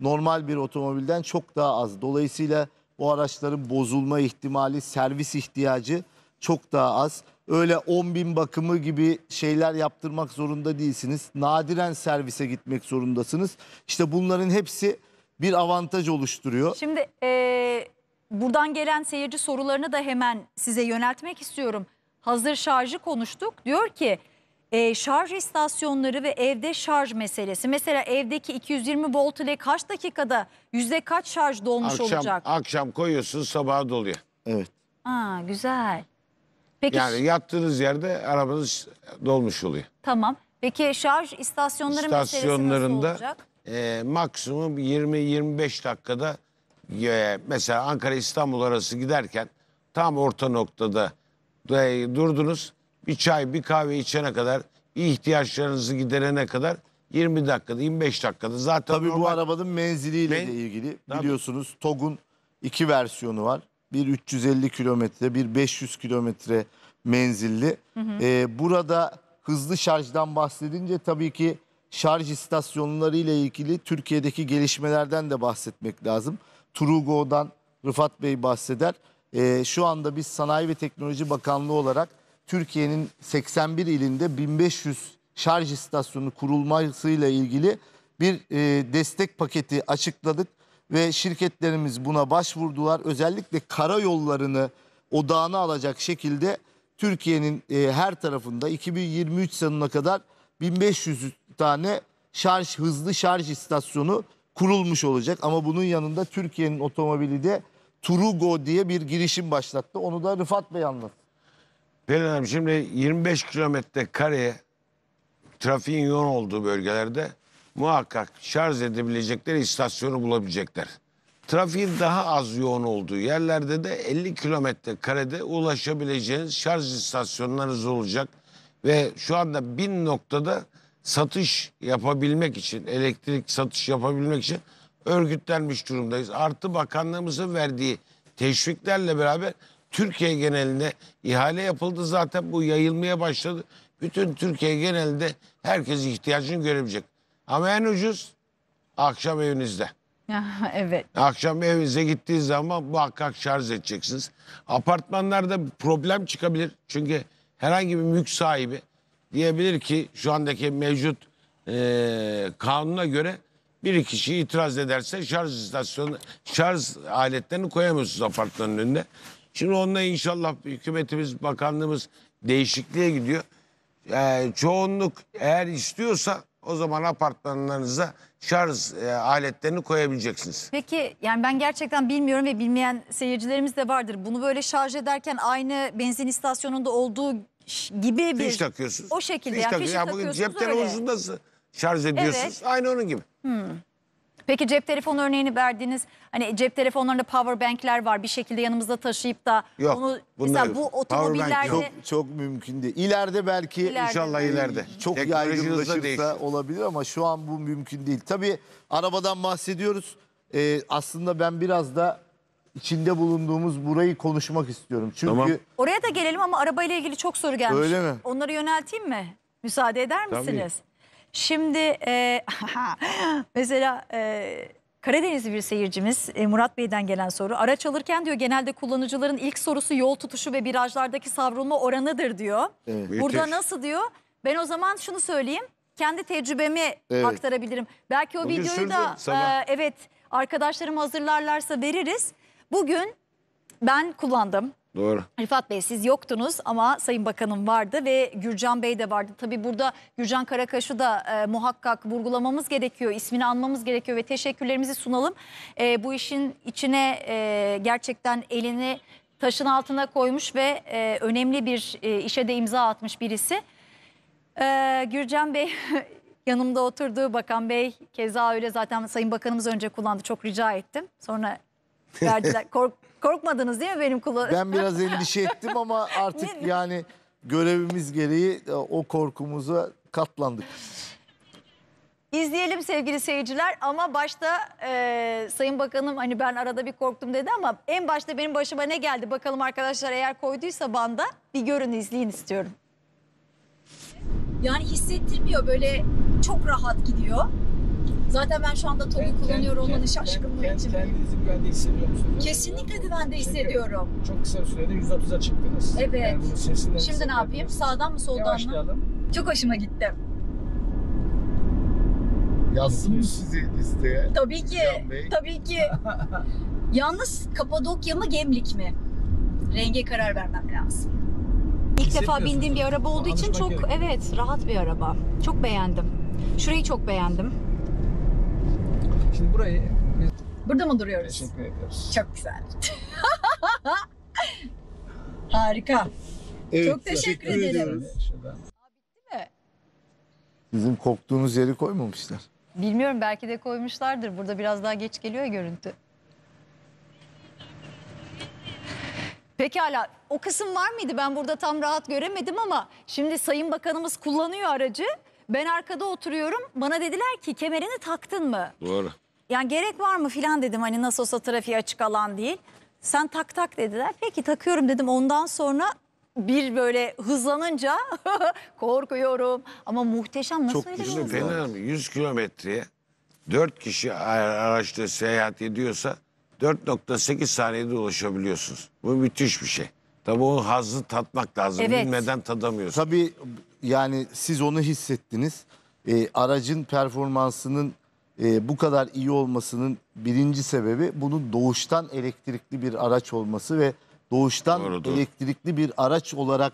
normal bir otomobilden çok daha az. Dolayısıyla o araçların bozulma ihtimali, servis ihtiyacı çok daha az. Öyle 10 bin bakımı gibi şeyler yaptırmak zorunda değilsiniz. Nadiren servise gitmek zorundasınız. İşte bunların hepsi bir avantaj oluşturuyor. Şimdi e, buradan gelen seyirci sorularını da hemen size yöneltmek istiyorum. Hazır şarjı konuştuk. Diyor ki e, şarj istasyonları ve evde şarj meselesi. Mesela evdeki 220 volt ile kaç dakikada yüzde kaç şarj dolmuş Akşam, olacak? akşam koyuyorsun sabaha doluyor. Evet. Aa, güzel. Peki Yani yattığınız yerde arabanız dolmuş oluyor. tamam. Peki şarj istasyonları meselesi nasıl olacak? e, maksimum 20-25 dakikada e, mesela Ankara İstanbul arası giderken tam orta noktada e, durdunuz bir çay bir kahve içene kadar ihtiyaçlarınızı giderene kadar 20 dakikada 25 dakikada zaten Tabii normal... bu arabanın menziliyle Men... de ilgili Tabii. biliyorsunuz TOG'un iki versiyonu var. Bir 350 kilometre bir 500 kilometre menzilli. Hı hı. Ee, burada hızlı şarjdan bahsedince tabii ki şarj istasyonları ile ilgili Türkiye'deki gelişmelerden de bahsetmek lazım. Turugo'dan Rıfat Bey bahseder. Ee, şu anda biz Sanayi ve Teknoloji Bakanlığı olarak Türkiye'nin 81 ilinde 1500 şarj istasyonu kurulmasıyla ilgili bir e, destek paketi açıkladık ve şirketlerimiz buna başvurdular. Özellikle karayollarını odağına alacak şekilde Türkiye'nin e, her tarafında 2023 yılına kadar 1500 tane şarj hızlı şarj istasyonu kurulmuş olacak. Ama bunun yanında Türkiye'nin otomobili de Turugo diye bir girişim başlattı. Onu da Rıfat Bey anlattı. Pelin Hanım şimdi 25 kilometre kareye trafiğin yoğun olduğu bölgelerde muhakkak şarj edebilecekleri istasyonu bulabilecekler. Trafiğin daha az yoğun olduğu yerlerde de 50 kilometre karede ulaşabileceğiniz şarj istasyonlarınız olacak. Ve şu anda bin noktada satış yapabilmek için, elektrik satış yapabilmek için örgütlenmiş durumdayız. Artı bakanlığımızın verdiği teşviklerle beraber Türkiye genelinde ihale yapıldı zaten bu yayılmaya başladı. Bütün Türkiye genelinde herkes ihtiyacını görebilecek. Ama en ucuz akşam evinizde. (laughs) evet. Akşam evinize gittiğiniz zaman muhakkak şarj edeceksiniz. Apartmanlarda problem çıkabilir. Çünkü herhangi bir mülk sahibi diyebilir ki şu andaki mevcut e, kanuna göre bir kişi itiraz ederse şarj istasyonu, şarj aletlerini koyamıyorsunuz apartmanın önüne. Şimdi onunla inşallah hükümetimiz, bakanlığımız değişikliğe gidiyor. Ee, çoğunluk eğer istiyorsa o zaman apartmanlarınıza şarj e, aletlerini koyabileceksiniz. Peki yani ben gerçekten bilmiyorum ve bilmeyen seyircilerimiz de vardır. Bunu böyle şarj ederken aynı benzin istasyonunda olduğu gibi bir... Fiş takıyorsunuz. O şekilde. Fiş yani, takıyorsunuz. Yani bugün cep telefonunuzda şarj ediyorsunuz. Evet. Aynı onun gibi. Hmm. Peki cep telefonu örneğini verdiniz. Hani cep telefonlarında power bankler var. Bir şekilde yanımızda taşıyıp da Yok, onu mesela bu otomobillerde çok, çok mümkün değil. İleride belki İleride. inşallah ileride. çok Teknoloji yaygınlaşırsa olabilir ama şu an bu mümkün değil. Tabii arabadan bahsediyoruz. Ee, aslında ben biraz da içinde bulunduğumuz burayı konuşmak istiyorum. Çünkü Tamam. oraya da gelelim ama arabayla ilgili çok soru gelmiş. Öyle mi? Onları yönelteyim mi? Müsaade eder misiniz? Şimdi e, (laughs) mesela e, Karadenizli bir seyircimiz e, Murat Bey'den gelen soru. Araç alırken diyor genelde kullanıcıların ilk sorusu yol tutuşu ve virajlardaki savrulma oranıdır diyor. Evet. Burada Müthiş. nasıl diyor? Ben o zaman şunu söyleyeyim. Kendi tecrübemi Evet. aktarabilirim. Belki o Bugün videoyu da e, evet arkadaşlarım hazırlarlarsa veririz. Bugün ben kullandım. Doğru. Rifat Bey siz yoktunuz ama Sayın Bakanım vardı ve Gürcan Bey de vardı. Tabii burada Gürcan Karakaş'ı da e, muhakkak vurgulamamız gerekiyor, ismini anmamız gerekiyor ve teşekkürlerimizi sunalım. E, bu işin içine e, gerçekten elini taşın altına koymuş ve e, önemli bir e, işe de imza atmış birisi. E, Gürcan Bey (laughs) yanımda oturdu, Bakan Bey keza öyle zaten Sayın Bakanımız önce kullandı çok rica ettim. Sonra verdiler. (laughs) Kork Korkmadınız değil mi benim kulağı? Ben biraz (laughs) endişe ettim ama artık yani görevimiz gereği e, o korkumuza katlandık. İzleyelim sevgili seyirciler ama başta e, Sayın Bakanım hani ben arada bir korktum dedi ama en başta benim başıma ne geldi bakalım arkadaşlar eğer koyduysa banda bir görün izleyin istiyorum. Yani hissettirmiyor böyle çok rahat gidiyor. Zaten ben şu anda TOG'u kullanıyor olmanın şaşkınlığı için. Kendinizi güvende hissediyor musunuz? Kesinlikle güvende hissediyorum. Çok kısa sürede 130'a çıktınız. Evet. Yani bunun sesinden Şimdi ne yapayım? Sağdan mı soldan mı? Yavaşlayalım. Çok hoşuma gitti. Yazsın mı sizi listeye? Tabii ki. Tabii ki. (laughs) Yalnız Kapadokya mı Gemlik mi? Renge karar vermem lazım. İlk defa bindiğim bir araba olduğu için çok gerek. evet rahat bir araba. Çok beğendim. Şurayı çok beğendim. Şimdi burayı... Burada mı duruyoruz? Teşekkür ediyoruz. Çok güzel. (laughs) Harika. Evet, Çok teşekkür ederim. ediyoruz. mi? Bizim korktuğumuz yeri koymamışlar. Bilmiyorum belki de koymuşlardır. Burada biraz daha geç geliyor ya görüntü. Pekala o kısım var mıydı? Ben burada tam rahat göremedim ama şimdi Sayın Bakanımız kullanıyor aracı. Ben arkada oturuyorum. Bana dediler ki kemerini taktın mı? Doğru. Yani gerek var mı filan dedim hani nasıl olsa trafiğe açık alan değil. Sen tak tak dediler. Peki takıyorum dedim. Ondan sonra bir böyle hızlanınca (laughs) korkuyorum. Ama muhteşem nasıl Çok güzel. hızlan- 100 kilometreye 4 kişi a- araçta seyahat ediyorsa 4.8 saniyede ulaşabiliyorsunuz. Bu müthiş bir şey. Tabii o hazzı tatmak lazım. Evet. Bilmeden tadamıyorsun. Tabii yani siz onu hissettiniz. E, aracın performansının e, bu kadar iyi olmasının birinci sebebi bunun doğuştan elektrikli bir araç olması ve doğuştan Doğrudur. elektrikli bir araç olarak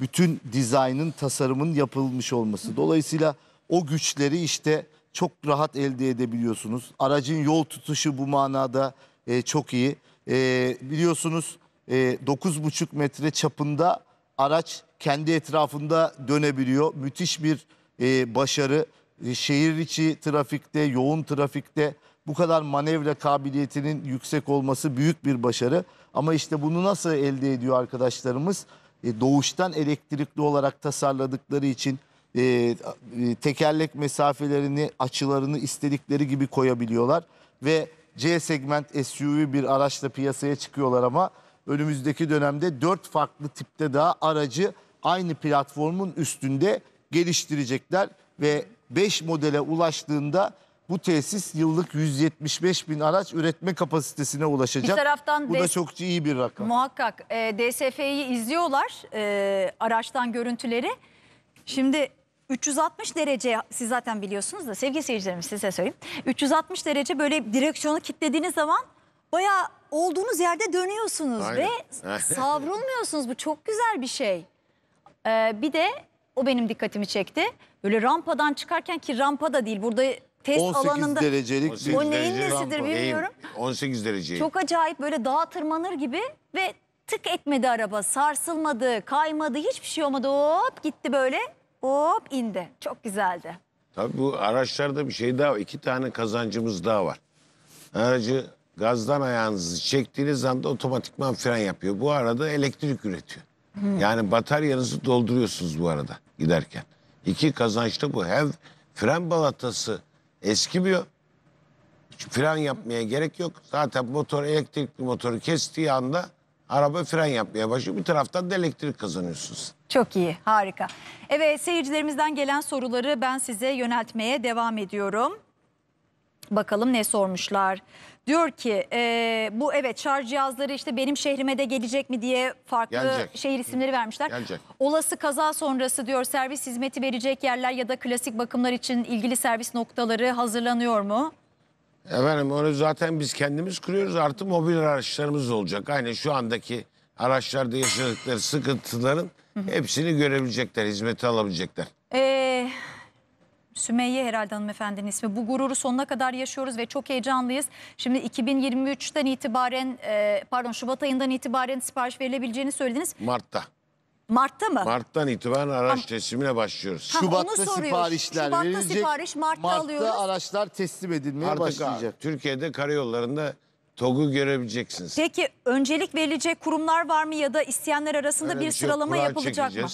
bütün dizaynın tasarımın yapılmış olması. Dolayısıyla o güçleri işte çok rahat elde edebiliyorsunuz. Aracın yol tutuşu bu manada e, çok iyi. E, biliyorsunuz e, ee, 9,5 metre çapında araç kendi etrafında dönebiliyor. Müthiş bir e, başarı. E, şehir içi trafikte, yoğun trafikte bu kadar manevra kabiliyetinin yüksek olması büyük bir başarı. Ama işte bunu nasıl elde ediyor arkadaşlarımız? E, doğuştan elektrikli olarak tasarladıkları için e, e, tekerlek mesafelerini, açılarını istedikleri gibi koyabiliyorlar. Ve C segment SUV bir araçla piyasaya çıkıyorlar ama önümüzdeki dönemde dört farklı tipte daha aracı aynı platformun üstünde geliştirecekler ve 5 modele ulaştığında bu tesis yıllık 175 bin araç üretme kapasitesine ulaşacak. Bir taraftan Bu da çok iyi bir rakam. Muhakkak e, ee, DSF'yi izliyorlar e, araçtan görüntüleri. Şimdi 360 derece siz zaten biliyorsunuz da sevgili seyircilerimiz size söyleyeyim. 360 derece böyle direksiyonu kilitlediğiniz zaman bayağı olduğunuz yerde dönüyorsunuz Aynen. ve savrulmuyorsunuz. Bu çok güzel bir şey. Ee, bir de o benim dikkatimi çekti. Böyle rampadan çıkarken ki rampada değil burada test 18 alanında. derecelik o neyin nesidir rampa. bilmiyorum. 18 derece. Çok acayip böyle dağa tırmanır gibi ve tık etmedi araba. Sarsılmadı, kaymadı, hiçbir şey olmadı. Hop gitti böyle. Hop indi. Çok güzeldi. Tabii bu araçlarda bir şey daha var. İki tane kazancımız daha var. Aracı gazdan ayağınızı çektiğiniz anda otomatikman fren yapıyor. Bu arada elektrik üretiyor. Hmm. Yani bataryanızı dolduruyorsunuz bu arada giderken. İki kazançlı bu. Hem fren balatası eskimiyor. Hiç fren yapmaya gerek yok. Zaten motor elektrikli motoru kestiği anda araba fren yapmaya başlıyor. Bir taraftan da elektrik kazanıyorsunuz. Çok iyi, harika. Evet, seyircilerimizden gelen soruları ben size yöneltmeye devam ediyorum. Bakalım ne sormuşlar. Diyor ki e, bu evet şarj cihazları işte benim şehrime de gelecek mi diye farklı Gelecek. şehir isimleri vermişler. Gelecek. Olası kaza sonrası diyor servis hizmeti verecek yerler ya da klasik bakımlar için ilgili servis noktaları hazırlanıyor mu? Efendim onu zaten biz kendimiz kuruyoruz. Artı mobil araçlarımız olacak. Aynı şu andaki araçlarda yaşadıkları sıkıntıların hepsini görebilecekler, hizmeti alabilecekler. Eee... Sümeyye herhalde hanımefendinin ismi. Bu gururu sonuna kadar yaşıyoruz ve çok heyecanlıyız. Şimdi 2023'ten itibaren e, pardon Şubat ayından itibaren sipariş verilebileceğini söylediniz. Mart'ta. Mart'ta mı? Mart'tan itibaren araç Am- teslimine başlıyoruz. Ha, Şubat'ta onu soruyoruz. siparişler Şubat'ta verilecek. sipariş, Mart'ta alıyoruz. araçlar teslim edilmeye Artık başlayacak. Türkiye'de karayollarında TOG'u görebileceksiniz. Peki öncelik verilecek kurumlar var mı ya da isteyenler arasında Öyle bir şey sıralama Kura yapılacak mı?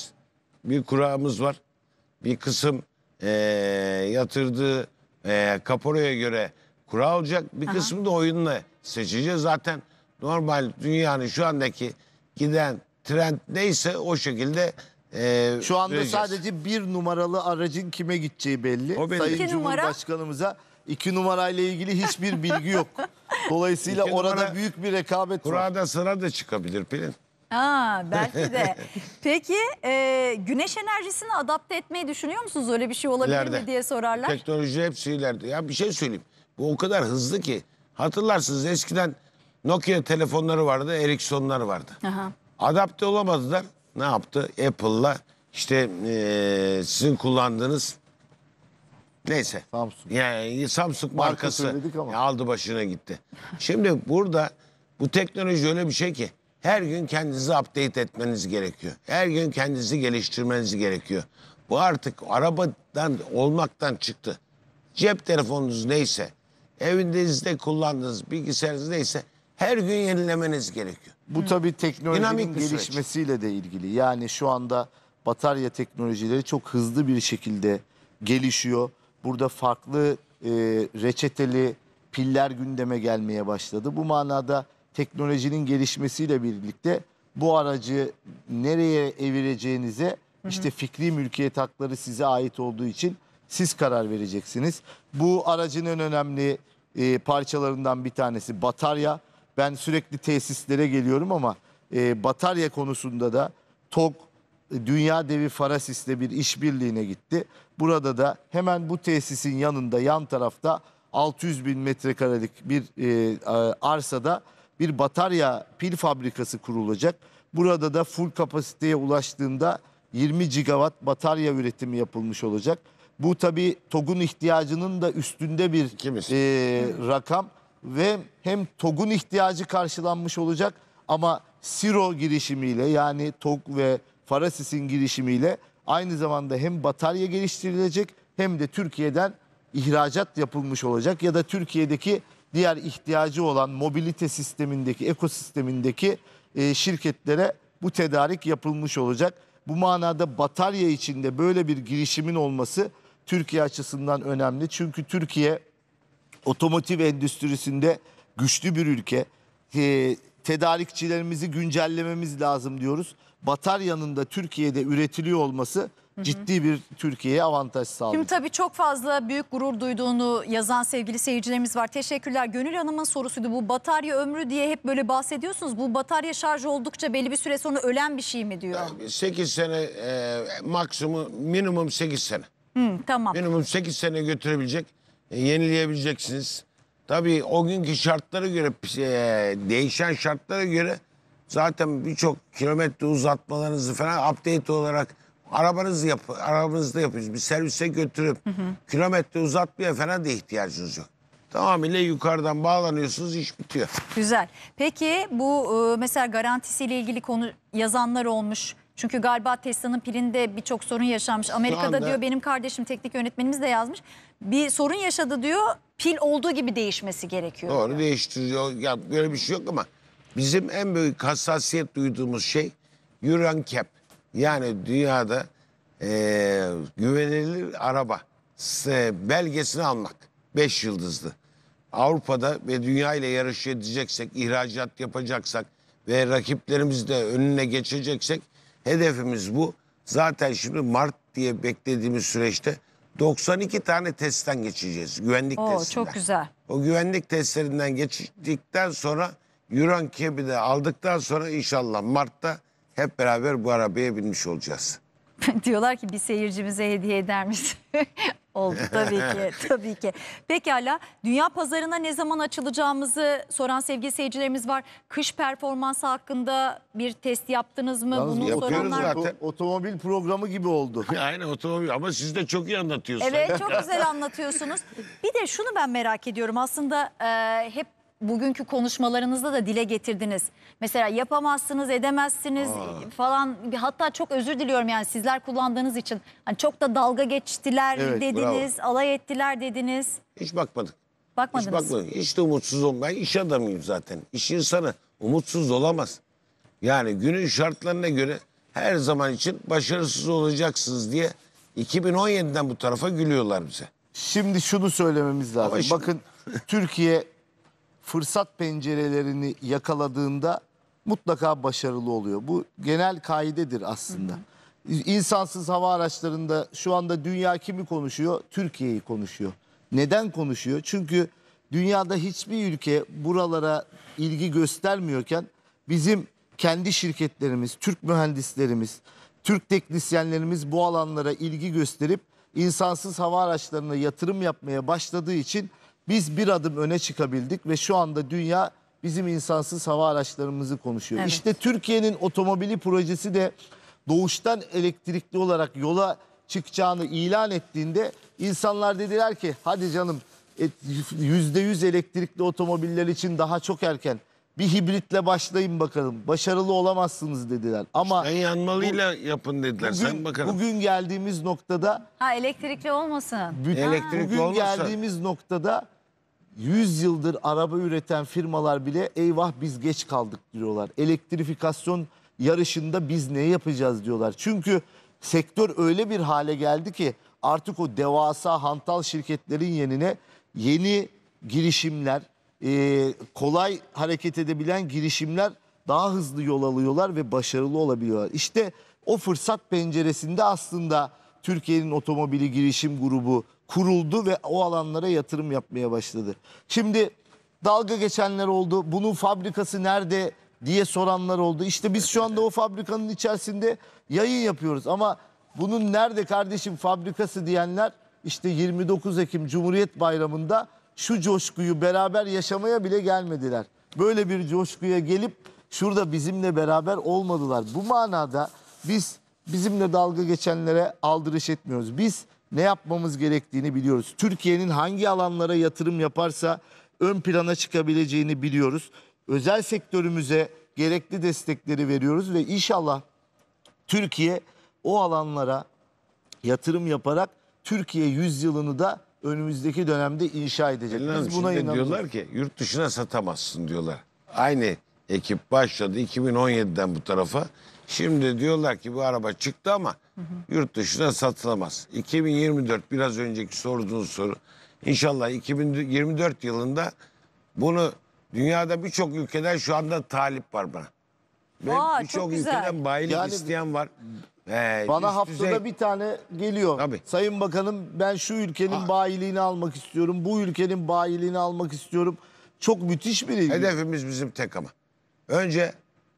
Bir kurağımız var. Bir kısım e, yatırdığı e, kaporaya göre kura olacak Bir Aha. kısmı da oyunla seçeceğiz. Zaten normal dünyanın şu andaki giden trend neyse o şekilde e, Şu anda vereceğiz. sadece bir numaralı aracın kime gideceği belli. O belli. Sayın İki numara. Cumhurbaşkanımıza iki numarayla ilgili hiçbir bilgi yok. (laughs) Dolayısıyla İki orada numara- büyük bir rekabet var. Kurada sıra da çıkabilir Pelin. Aa, belki de. (laughs) Peki e, güneş enerjisini adapte etmeyi düşünüyor musunuz? Öyle bir şey olabilir İleride. mi diye sorarlar. Teknoloji hepsi ileride. Ya bir şey söyleyeyim. Bu o kadar hızlı ki. Hatırlarsınız eskiden Nokia telefonları vardı, Ericsson'lar vardı. Aha. Adapte olamadılar. Ne yaptı? Apple'la işte e, sizin kullandığınız neyse. Samsung. Yani e, Samsung markası ama. aldı başına gitti. Şimdi burada bu teknoloji öyle bir şey ki her gün kendinizi update etmeniz gerekiyor. Her gün kendinizi geliştirmeniz gerekiyor. Bu artık arabadan olmaktan çıktı. Cep telefonunuz neyse, evinizde kullandığınız bilgisayarınız neyse her gün yenilemeniz gerekiyor. Bu tabii teknolojinin Dinamik bir süreç. gelişmesiyle de ilgili. Yani şu anda batarya teknolojileri çok hızlı bir şekilde gelişiyor. Burada farklı e, reçeteli piller gündeme gelmeye başladı. Bu manada teknolojinin gelişmesiyle birlikte bu aracı nereye evireceğinize işte fikri mülkiyet hakları size ait olduğu için siz karar vereceksiniz. Bu aracın en önemli e, parçalarından bir tanesi batarya. Ben sürekli tesislere geliyorum ama e, batarya konusunda da TOG e, dünya devi Farasis'le bir işbirliğine gitti. Burada da hemen bu tesisin yanında yan tarafta 600 bin metrekarelik bir e, arsada bir batarya pil fabrikası kurulacak. Burada da full kapasiteye ulaştığında 20 gigawatt batarya üretimi yapılmış olacak. Bu tabii TOG'un ihtiyacının da üstünde bir e, rakam ve hem TOG'un ihtiyacı karşılanmış olacak ama Siro girişimiyle yani TOG ve Farasis'in girişimiyle aynı zamanda hem batarya geliştirilecek hem de Türkiye'den ihracat yapılmış olacak ya da Türkiye'deki diğer ihtiyacı olan mobilite sistemindeki, ekosistemindeki e, şirketlere bu tedarik yapılmış olacak. Bu manada batarya içinde böyle bir girişimin olması Türkiye açısından önemli. Çünkü Türkiye otomotiv endüstrisinde güçlü bir ülke. E, tedarikçilerimizi güncellememiz lazım diyoruz. Bataryanın da Türkiye'de üretiliyor olması ciddi bir Türkiye'ye avantaj sağlıyor. Şimdi tabii çok fazla büyük gurur duyduğunu yazan sevgili seyircilerimiz var. Teşekkürler. Gönül Hanım'ın sorusuydu. Bu batarya ömrü diye hep böyle bahsediyorsunuz. Bu batarya şarj oldukça belli bir süre sonra ölen bir şey mi diyor? 8 ee, sene e, maksimum minimum 8 sene. Hı, tamam. Minimum 8 sene götürebilecek, e, yenileyebileceksiniz. Tabii o günkü şartlara göre, e, değişen şartlara göre zaten birçok kilometre uzatmalarınızı falan update olarak Arabanız yap, arabanızda yapıyoruz, Bir servise götürüp hı hı. kilometre uzatmaya falan da ihtiyacınız yok. Tamamıyla yukarıdan bağlanıyorsunuz iş bitiyor. Güzel. Peki bu e, mesela garantisiyle ilgili konu yazanlar olmuş. Çünkü galiba Tesla'nın pilinde birçok sorun yaşanmış. Amerika'da anda... diyor benim kardeşim teknik yönetmenimiz de yazmış. Bir sorun yaşadı diyor pil olduğu gibi değişmesi gerekiyor. Doğru diyor. değiştiriyor. Ya, böyle bir şey yok ama bizim en büyük hassasiyet duyduğumuz şey Euro NCAP. Yani dünyada e, güvenilir araba e, belgesini almak. Beş yıldızlı. Avrupa'da ve dünya ile yarış edeceksek, ihracat yapacaksak ve rakiplerimiz de önüne geçeceksek hedefimiz bu. Zaten şimdi Mart diye beklediğimiz süreçte 92 tane testten geçeceğiz. Güvenlik Oo, testinden. Çok güzel. O güvenlik testlerinden geçtikten sonra Euron Cab'i de aldıktan sonra inşallah Mart'ta hep beraber bu arabaya binmiş olacağız. (laughs) Diyorlar ki bir seyircimize hediye eder misin? (laughs) Oldu tabii ki, (laughs) tabii ki. Pekala, dünya pazarına ne zaman açılacağımızı soran sevgili seyircilerimiz var. Kış performansı hakkında bir test yaptınız mı? Yalnız Bunu soranlar... zaten. Otomobil programı gibi oldu. Aynen otomobil ama siz de çok iyi anlatıyorsunuz. Evet çok güzel anlatıyorsunuz. Bir de şunu ben merak ediyorum aslında e, hep bugünkü konuşmalarınızda da dile getirdiniz. Mesela yapamazsınız, edemezsiniz Aa. falan. Hatta çok özür diliyorum yani sizler kullandığınız için. Hani çok da dalga geçtiler Evet, dediniz, alay ettiler dediniz. Hiç bakmadık. Bakmadınız. Hiç bakmadık. Hiç de umutsuzum. Ben iş adamıyım zaten. İş insanı umutsuz olamaz. Yani günün şartlarına göre her zaman için başarısız olacaksınız diye 2017'den bu tarafa gülüyorlar bize. Şimdi şunu söylememiz lazım. şimdi- Bakın Türkiye fırsat pencerelerini yakaladığında mutlaka başarılı oluyor. Bu genel kaidedir aslında. Hı hı. İnsansız hava araçlarında şu anda dünya kimi konuşuyor? Türkiye'yi konuşuyor. Neden konuşuyor? Çünkü dünyada hiçbir ülke buralara ilgi göstermiyorken bizim kendi şirketlerimiz, Türk mühendislerimiz, Türk teknisyenlerimiz bu alanlara ilgi gösterip insansız hava araçlarına yatırım yapmaya başladığı için biz bir adım öne çıkabildik ve şu anda dünya bizim insansız hava araçlarımızı konuşuyor. Evet. İşte Türkiye'nin otomobili projesi de doğuştan elektrikli olarak yola çıkacağını ilan ettiğinde insanlar dediler ki hadi canım %100 elektrikli otomobiller için daha çok erken. Bir hibritle başlayın bakalım. Başarılı olamazsınız dediler. Ama Ben yanmalıyla yapın dediler. Sen bugün, bakalım. bugün geldiğimiz noktada Ha elektrikli olmasın. bütün, Elektrikli bugün olmasa- geldiğimiz noktada 100 yıldır araba üreten firmalar bile eyvah biz geç kaldık diyorlar. Elektrifikasyon yarışında biz ne yapacağız diyorlar. Çünkü sektör öyle bir hale geldi ki artık o devasa hantal şirketlerin yerine yeni girişimler, e, kolay hareket edebilen girişimler daha hızlı yol alıyorlar ve başarılı olabiliyorlar. İşte o fırsat penceresinde aslında Türkiye'nin otomobili girişim grubu kuruldu ve o alanlara yatırım yapmaya başladı. Şimdi dalga geçenler oldu. Bunun fabrikası nerede diye soranlar oldu. İşte biz şu anda o fabrikanın içerisinde yayın yapıyoruz ama bunun nerede kardeşim fabrikası diyenler işte 29 Ekim Cumhuriyet Bayramı'nda şu coşkuyu beraber yaşamaya bile gelmediler. Böyle bir coşkuya gelip şurada bizimle beraber olmadılar. Bu manada biz bizimle dalga geçenlere aldırış etmiyoruz. Biz ne yapmamız gerektiğini biliyoruz. Türkiye'nin hangi alanlara yatırım yaparsa ön plana çıkabileceğini biliyoruz. Özel sektörümüze gerekli destekleri veriyoruz ve inşallah Türkiye o alanlara yatırım yaparak Türkiye yüzyılını da önümüzdeki dönemde inşa edecek. İnan Biz buna inanıyoruz. Diyorlar ki yurt dışına satamazsın diyorlar. Aynı ekip başladı 2017'den bu tarafa. Şimdi diyorlar ki bu araba çıktı ama yurt dışına satılamaz. 2024 biraz önceki sorduğun soru. İnşallah 2024 yılında bunu dünyada birçok ülkeden şu anda talip var bana. Ve birçok ülkeden bayilik yani, isteyen var. Ee, Bana haftada düzey- bir tane geliyor. Tabii. Sayın Bakanım ben şu ülkenin ah. bayiliğini almak istiyorum. Bu ülkenin bayiliğini almak istiyorum. Çok müthiş bir ilgi. Hedefimiz bizim tek ama. Önce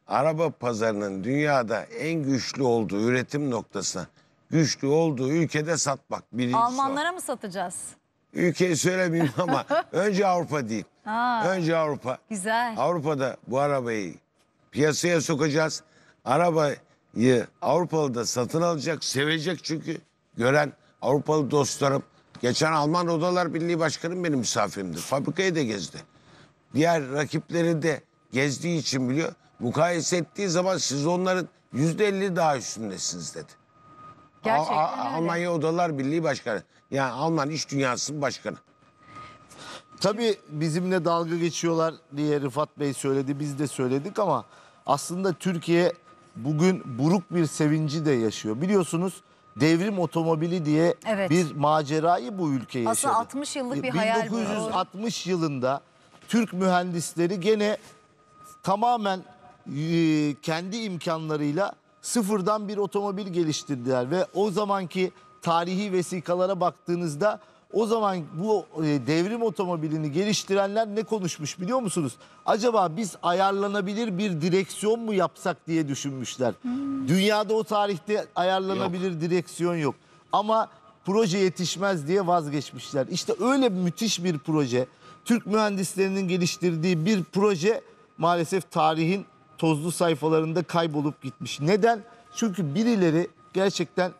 araba pazarının dünyada en güçlü olduğu üretim noktasına güçlü olduğu ülkede satmak birincisi Almanlara mı satacağız? Ülkeyi söylemeyeyim (laughs) ama önce Avrupa değil. Önce Avrupa. Güzel. Avrupa'da bu arabayı piyasaya sokacağız. Arabayı. Avrupalı da satın alacak, sevecek çünkü. Gören Avrupalı dostlarım. Geçen Alman Odalar Birliği Başkanım benim misafirimdir. Fabrikayı da gezdi. Diğer rakipleri de gezdiği için biliyor. Mukayese ettiği zaman siz onların yüzde elli daha üstündesiniz dedi. Gerçekten A- A- öyle. Almanya Odalar Birliği Başkanı. Yani Alman iş Dünyası'nın başkanı. Tabii bizimle dalga geçiyorlar diye Rıfat Bey söyledi, biz de söyledik ama aslında Türkiye bugün buruk bir sevinci de yaşıyor. Biliyorsunuz devrim otomobili diye Evet. bir macerayı bu ülke yaşadı. Aslında 60 yıllık bir e, hayal 1960 yılında Türk mühendisleri gene tamamen e, kendi imkanlarıyla sıfırdan bir otomobil geliştirdiler ve o zamanki tarihi vesikalara baktığınızda o zaman bu e, devrim otomobilini geliştirenler ne konuşmuş biliyor musunuz? Acaba biz ayarlanabilir bir direksiyon mu yapsak diye düşünmüşler. Hmm. Dünyada o tarihte ayarlanabilir yok. direksiyon yok. Ama proje yetişmez diye vazgeçmişler. İşte öyle müthiş bir proje. Türk mühendislerinin geliştirdiği bir proje maalesef tarihin tozlu sayfalarında kaybolup gitmiş. Neden? Çünkü birileri gerçekten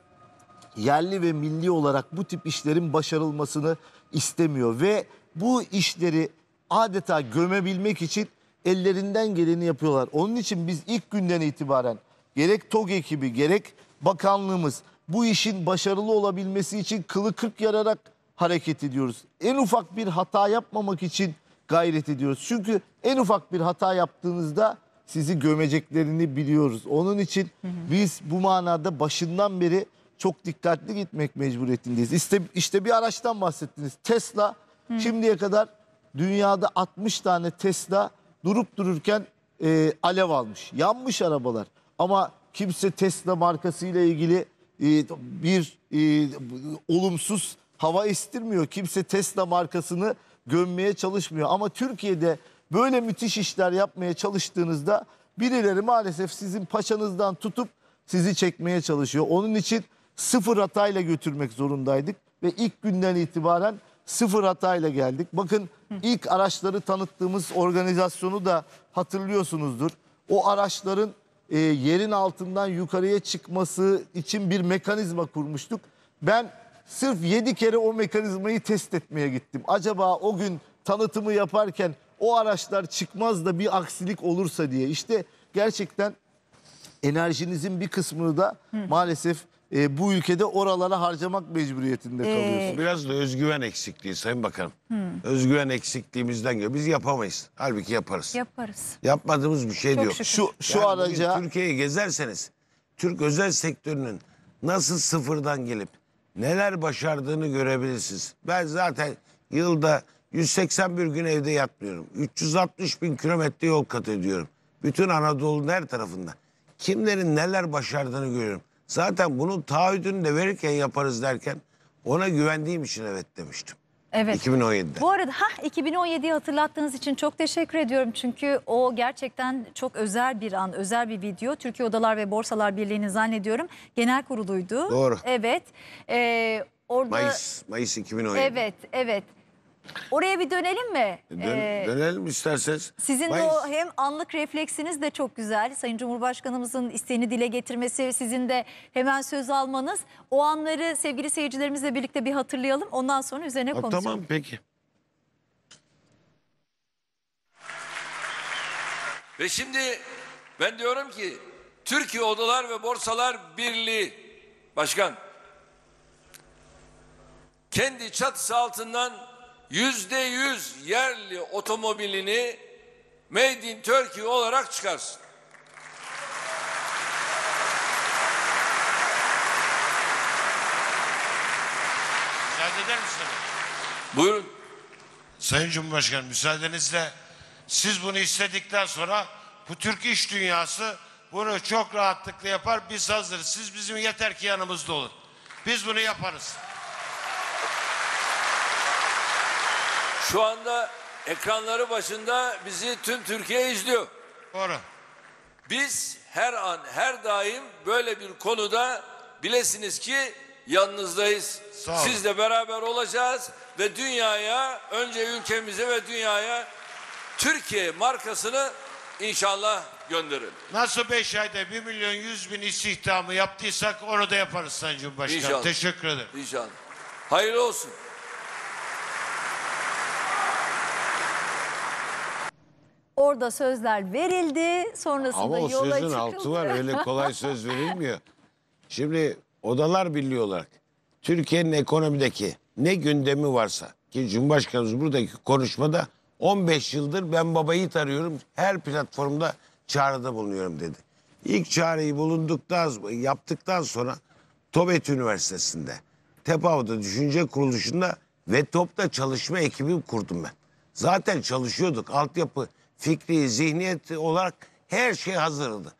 yerli ve milli olarak bu tip işlerin başarılmasını istemiyor ve bu işleri adeta gömebilmek için ellerinden geleni yapıyorlar. Onun için biz ilk günden itibaren gerek TOG ekibi gerek bakanlığımız bu işin başarılı olabilmesi için kılı kırk yararak hareket ediyoruz. En ufak bir hata yapmamak için gayret ediyoruz. Çünkü en ufak bir hata yaptığınızda sizi gömeceklerini biliyoruz. Onun için biz bu manada başından beri çok dikkatli gitmek mecburiyetindeyiz. İşte, işte bir araçtan bahsettiniz. Tesla Hı. şimdiye kadar dünyada 60 tane Tesla durup dururken e, alev almış. Yanmış arabalar. Ama kimse Tesla markasıyla ilgili e, bir e, olumsuz hava estirmiyor. Kimse Tesla markasını gömmeye çalışmıyor. Ama Türkiye'de böyle müthiş işler yapmaya çalıştığınızda birileri maalesef sizin paçanızdan tutup sizi çekmeye çalışıyor. Onun için sıfır hatayla götürmek zorundaydık. Ve ilk günden itibaren sıfır hatayla geldik. Bakın ilk araçları tanıttığımız organizasyonu da hatırlıyorsunuzdur. O araçların e, yerin altından yukarıya çıkması için bir mekanizma kurmuştuk. Ben sırf 7 kere o mekanizmayı test etmeye gittim. Acaba o gün tanıtımı yaparken o araçlar çıkmaz da bir aksilik olursa diye. İşte gerçekten enerjinizin bir kısmını da Hı. maalesef e, bu ülkede oralara harcamak mecburiyetinde ee, kalıyorsun. Biraz da özgüven eksikliği Sayın Bakanım. Özgüven eksikliğimizden geliyor. Biz yapamayız. Halbuki yaparız. Yaparız. Yapmadığımız bir şey diyor. Şu şu Yani araca Türkiye'yi gezerseniz Türk özel sektörünün nasıl sıfırdan gelip neler başardığını görebilirsiniz. Ben zaten yılda 181 gün evde yatmıyorum. 360 bin kilometre yol kat ediyorum. Bütün Anadolu'nun her tarafında. Kimlerin neler başardığını görüyorum. Zaten bunun taahhüdünü de verirken yaparız derken ona güvendiğim için evet demiştim. Evet. 2017'de. Bu arada ha 2017'yi hatırlattığınız için çok teşekkür ediyorum. Çünkü o gerçekten çok özel bir an, özel bir video. Türkiye Odalar ve Borsalar Birliği'nin zannediyorum genel kuruluydu. Doğru. Evet. Ee, orada Mayıs Mayıs 2017. Evet, evet. Oraya bir dönelim mi? E, dön, ee, dönelim isterseniz. Sizin Bayız. de o hem anlık refleksiniz de çok güzel. Sayın Cumhurbaşkanımızın isteğini dile getirmesi, sizin de hemen söz almanız. O anları sevgili seyircilerimizle birlikte bir hatırlayalım. Ondan sonra üzerine ha, konuşalım. Tamam peki. Ve şimdi ben diyorum ki Türkiye Odalar ve Borsalar Birliği Başkan kendi çatısı altından yüzde yüz yerli otomobilini Made in Turkey olarak çıkarsın. Müsaade eder misiniz? Buyurun. Sayın Cumhurbaşkanım müsaadenizle siz bunu istedikten sonra bu Türk iş dünyası bunu çok rahatlıkla yapar. Biz hazırız. Siz bizim yeter ki yanımızda olun. Biz bunu yaparız. Şu anda ekranları başında bizi tüm Türkiye izliyor. Doğru. Biz her an, her daim böyle bir konuda bilesiniz ki yanınızdayız. Sağ olun. Sizle beraber olacağız ve dünyaya, önce ülkemize ve dünyaya Türkiye markasını inşallah gönderin. Nasıl beş ayda bir milyon yüz bin istihdamı yaptıysak onu da yaparız Sayın Cumhurbaşkanım. İnşallah. Teşekkür ederim. İnşallah. Hayırlı olsun. Orada sözler verildi. Sonrasında Ama o yola sözün çıkıldı. altı var. Öyle (laughs) kolay söz verilmiyor. Şimdi odalar birliği olarak Türkiye'nin ekonomideki ne gündemi varsa ki Cumhurbaşkanımız buradaki konuşmada 15 yıldır ben babayı tarıyorum. Her platformda çağrıda bulunuyorum dedi. İlk çağrıyı bulunduktan yaptıktan sonra Tobet Üniversitesi'nde TEPAV'da düşünce kuruluşunda ve TOP'ta çalışma ekibi kurdum ben. Zaten çalışıyorduk. Altyapı fikri, zihniyet olarak her şey hazırdı.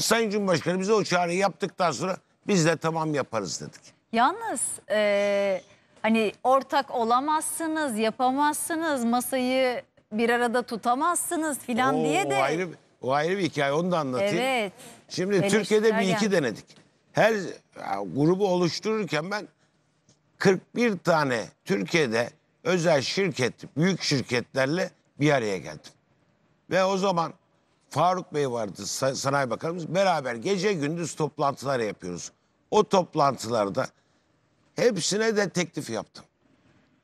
Sayın Cumhurbaşkanı bize o çağrıyı yaptıktan sonra biz de tamam yaparız dedik. Yalnız e, hani ortak olamazsınız, yapamazsınız, masayı bir arada tutamazsınız filan diye de... O ayrı, o ayrı bir hikaye onu da anlatayım. Evet. Şimdi Türkiye'de bir iki yani. denedik. Her ya, grubu oluştururken ben 41 tane Türkiye'de özel şirket, büyük şirketlerle bir araya geldim. Ve o zaman Faruk Bey vardı Sanayi Bakanımız. Beraber gece gündüz toplantılar yapıyoruz. O toplantılarda hepsine de teklif yaptım.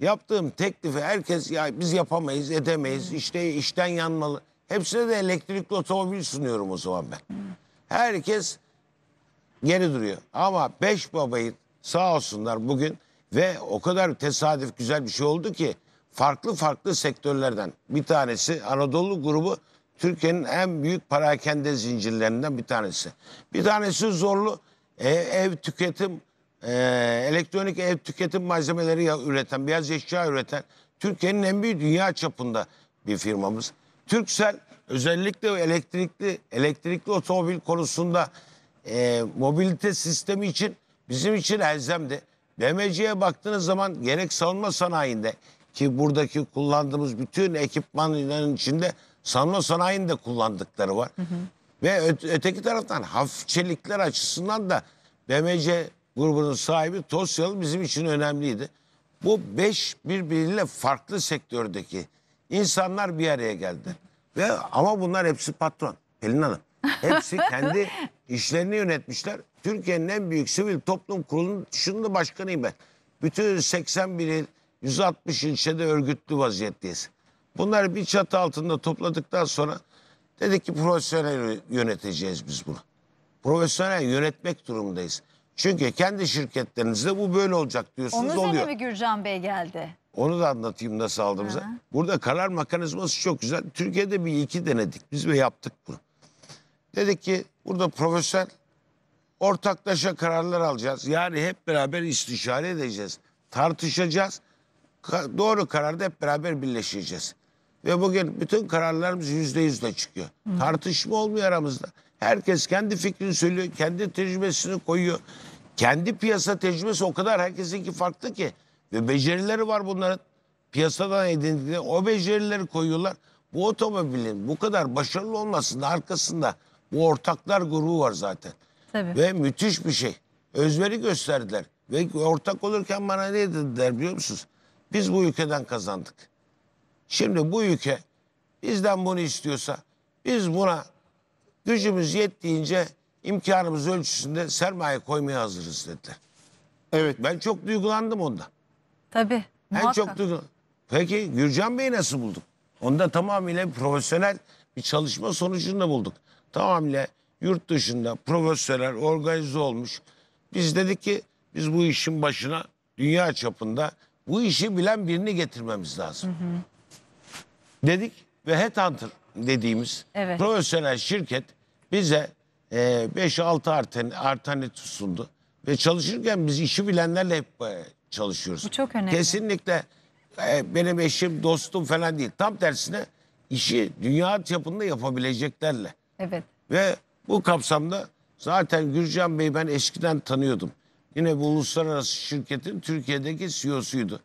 Yaptığım teklifi herkes ya biz yapamayız, edemeyiz, işte işten yanmalı. Hepsine de elektrikli otomobil sunuyorum o zaman ben. Herkes geri duruyor. Ama beş babayı sağ olsunlar bugün ve o kadar tesadüf güzel bir şey oldu ki farklı farklı sektörlerden. Bir tanesi Anadolu grubu Türkiye'nin en büyük parakende zincirlerinden bir tanesi. Bir tanesi zorlu ev, ev tüketim, e, elektronik ev tüketim malzemeleri üreten, beyaz eşya üreten Türkiye'nin en büyük dünya çapında bir firmamız. Türksel özellikle elektrikli elektrikli otomobil konusunda e, mobilite sistemi için bizim için elzemdi. BMC'ye baktığınız zaman gerek savunma sanayinde ki buradaki kullandığımız bütün ekipmanların içinde savunma sanayinin de kullandıkları var. Hı hı. Ve öteki taraftan hafifçelikler açısından da BMC grubunun sahibi Tosyalı bizim için önemliydi. Bu beş birbiriyle farklı sektördeki insanlar bir araya geldi. Ve ama bunlar hepsi patron. Pelin Hanım. Hepsi kendi (laughs) işlerini yönetmişler. Türkiye'nin en büyük sivil toplum kuruluşunun da başkanıyım ben. Bütün 81 il 160 ilçede örgütlü vaziyetteyiz. Bunları bir çatı altında topladıktan sonra dedik ki profesyonel yöneteceğiz biz bunu. Profesyonel yönetmek durumundayız. Çünkü kendi şirketlerinizde bu böyle olacak diyorsunuz Onun oluyor. Onun üzerine mi Gürcan Bey geldi? Onu da anlatayım nasıl aldığımızı. Burada karar mekanizması çok güzel. Türkiye'de bir iki denedik biz ve yaptık bunu. Dedik ki burada profesyonel ortaklaşa kararlar alacağız. Yani hep beraber istişare edeceğiz. Tartışacağız doğru kararda hep beraber birleşeceğiz. Ve bugün bütün kararlarımız yüzde yüzle çıkıyor. Hı. Tartışma olmuyor aramızda. Herkes kendi fikrini söylüyor, kendi tecrübesini koyuyor. Kendi piyasa tecrübesi o kadar herkesinki farklı ki. Ve becerileri var bunların. Piyasadan edindikleri o becerileri koyuyorlar. Bu otomobilin bu kadar başarılı olmasının arkasında bu ortaklar grubu var zaten. Tabii. Ve müthiş bir şey. Özveri gösterdiler. Ve ortak olurken bana ne dediler biliyor musunuz? Biz bu ülkeden kazandık. Şimdi bu ülke bizden bunu istiyorsa biz buna gücümüz yettiğince imkanımız ölçüsünde sermaye koymaya hazırız dediler. Evet. Ben çok duygulandım onda. Tabii. Ben çok duygulandım. Peki Gürcan Bey'i nasıl bulduk? Onu da tamamıyla profesyonel bir çalışma sonucunda bulduk. Tamamıyla yurt dışında profesyonel organize olmuş. Biz dedik ki biz bu işin başına dünya çapında bu işi bilen birini getirmemiz lazım. Hı hı. Dedik ve headhunter dediğimiz evet. profesyonel şirket bize 5-6 e, alternatif sundu. Ve çalışırken biz işi bilenlerle hep e, çalışıyoruz. Bu çok önemli. Kesinlikle e, benim eşim, dostum falan değil. Tam tersine işi dünya çapında yapabileceklerle. Evet. Ve bu kapsamda zaten Gürcan Bey ben eskiden tanıyordum. Yine bu uluslararası şirketin Türkiye'deki CEO'suydu.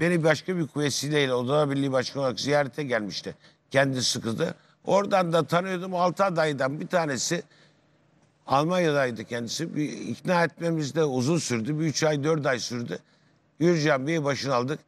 Beni başka bir vesileyle Odalar Birliği Başkanı olarak ziyarete gelmişti. Kendisi kızdı. Oradan da tanıyordum. Altı adaydan bir tanesi Almanya'daydı kendisi. Bir, ikna etmemiz de uzun sürdü. Bir üç ay dört ay sürdü. Yürüyeceğim bir başına aldık.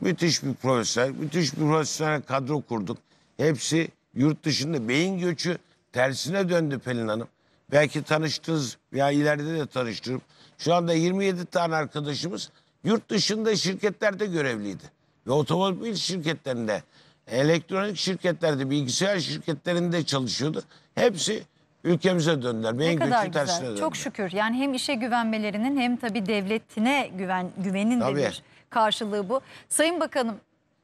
Müthiş bir profesyonel, müthiş bir profesyonel kadro kurduk. Hepsi yurt dışında beyin göçü tersine döndü Pelin Hanım. Belki tanıştınız veya ileride de tanıştırıp şu anda 27 tane arkadaşımız yurt dışında şirketlerde görevliydi. Ve otomobil şirketlerinde, elektronik şirketlerde, bilgisayar şirketlerinde çalışıyordu. Hepsi ülkemize döndüler. ne kadar güzel. Çok şükür. Yani hem işe güvenmelerinin hem tabii devletine güven güvenin tabii. denir karşılığı bu. Sayın Bakanım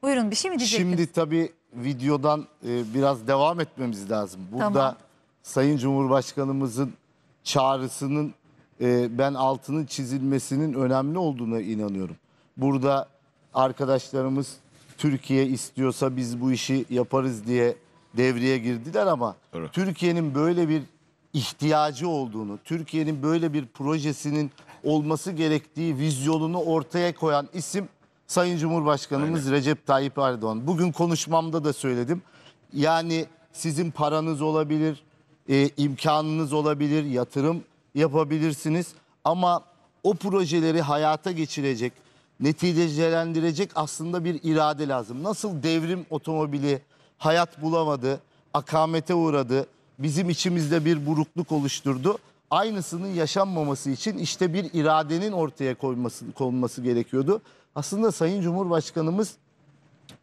buyurun bir şey mi diyecektiniz? Şimdi tabii videodan e, biraz devam etmemiz lazım. Burada tamam. Sayın Cumhurbaşkanımızın çağrısının e, ben altının çizilmesinin önemli olduğuna inanıyorum. Burada arkadaşlarımız Türkiye istiyorsa biz bu işi yaparız diye devreye girdiler ama Türkiye'nin böyle bir ihtiyacı olduğunu, Türkiye'nin böyle bir projesinin olması gerektiği vizyonunu ortaya koyan isim Sayın Cumhurbaşkanımız Aynen. Recep Tayyip Erdoğan. Bugün konuşmamda da söyledim. Yani sizin paranız olabilir, e, imkanınız olabilir, yatırım yapabilirsiniz. Ama o projeleri hayata geçirecek, neticelendirecek aslında bir irade lazım. Nasıl devrim otomobili hayat bulamadı, akamete uğradı, bizim içimizde bir burukluk oluşturdu. Aynısının yaşanmaması için işte bir iradenin ortaya koyması, konması gerekiyordu. Aslında Sayın Cumhurbaşkanımız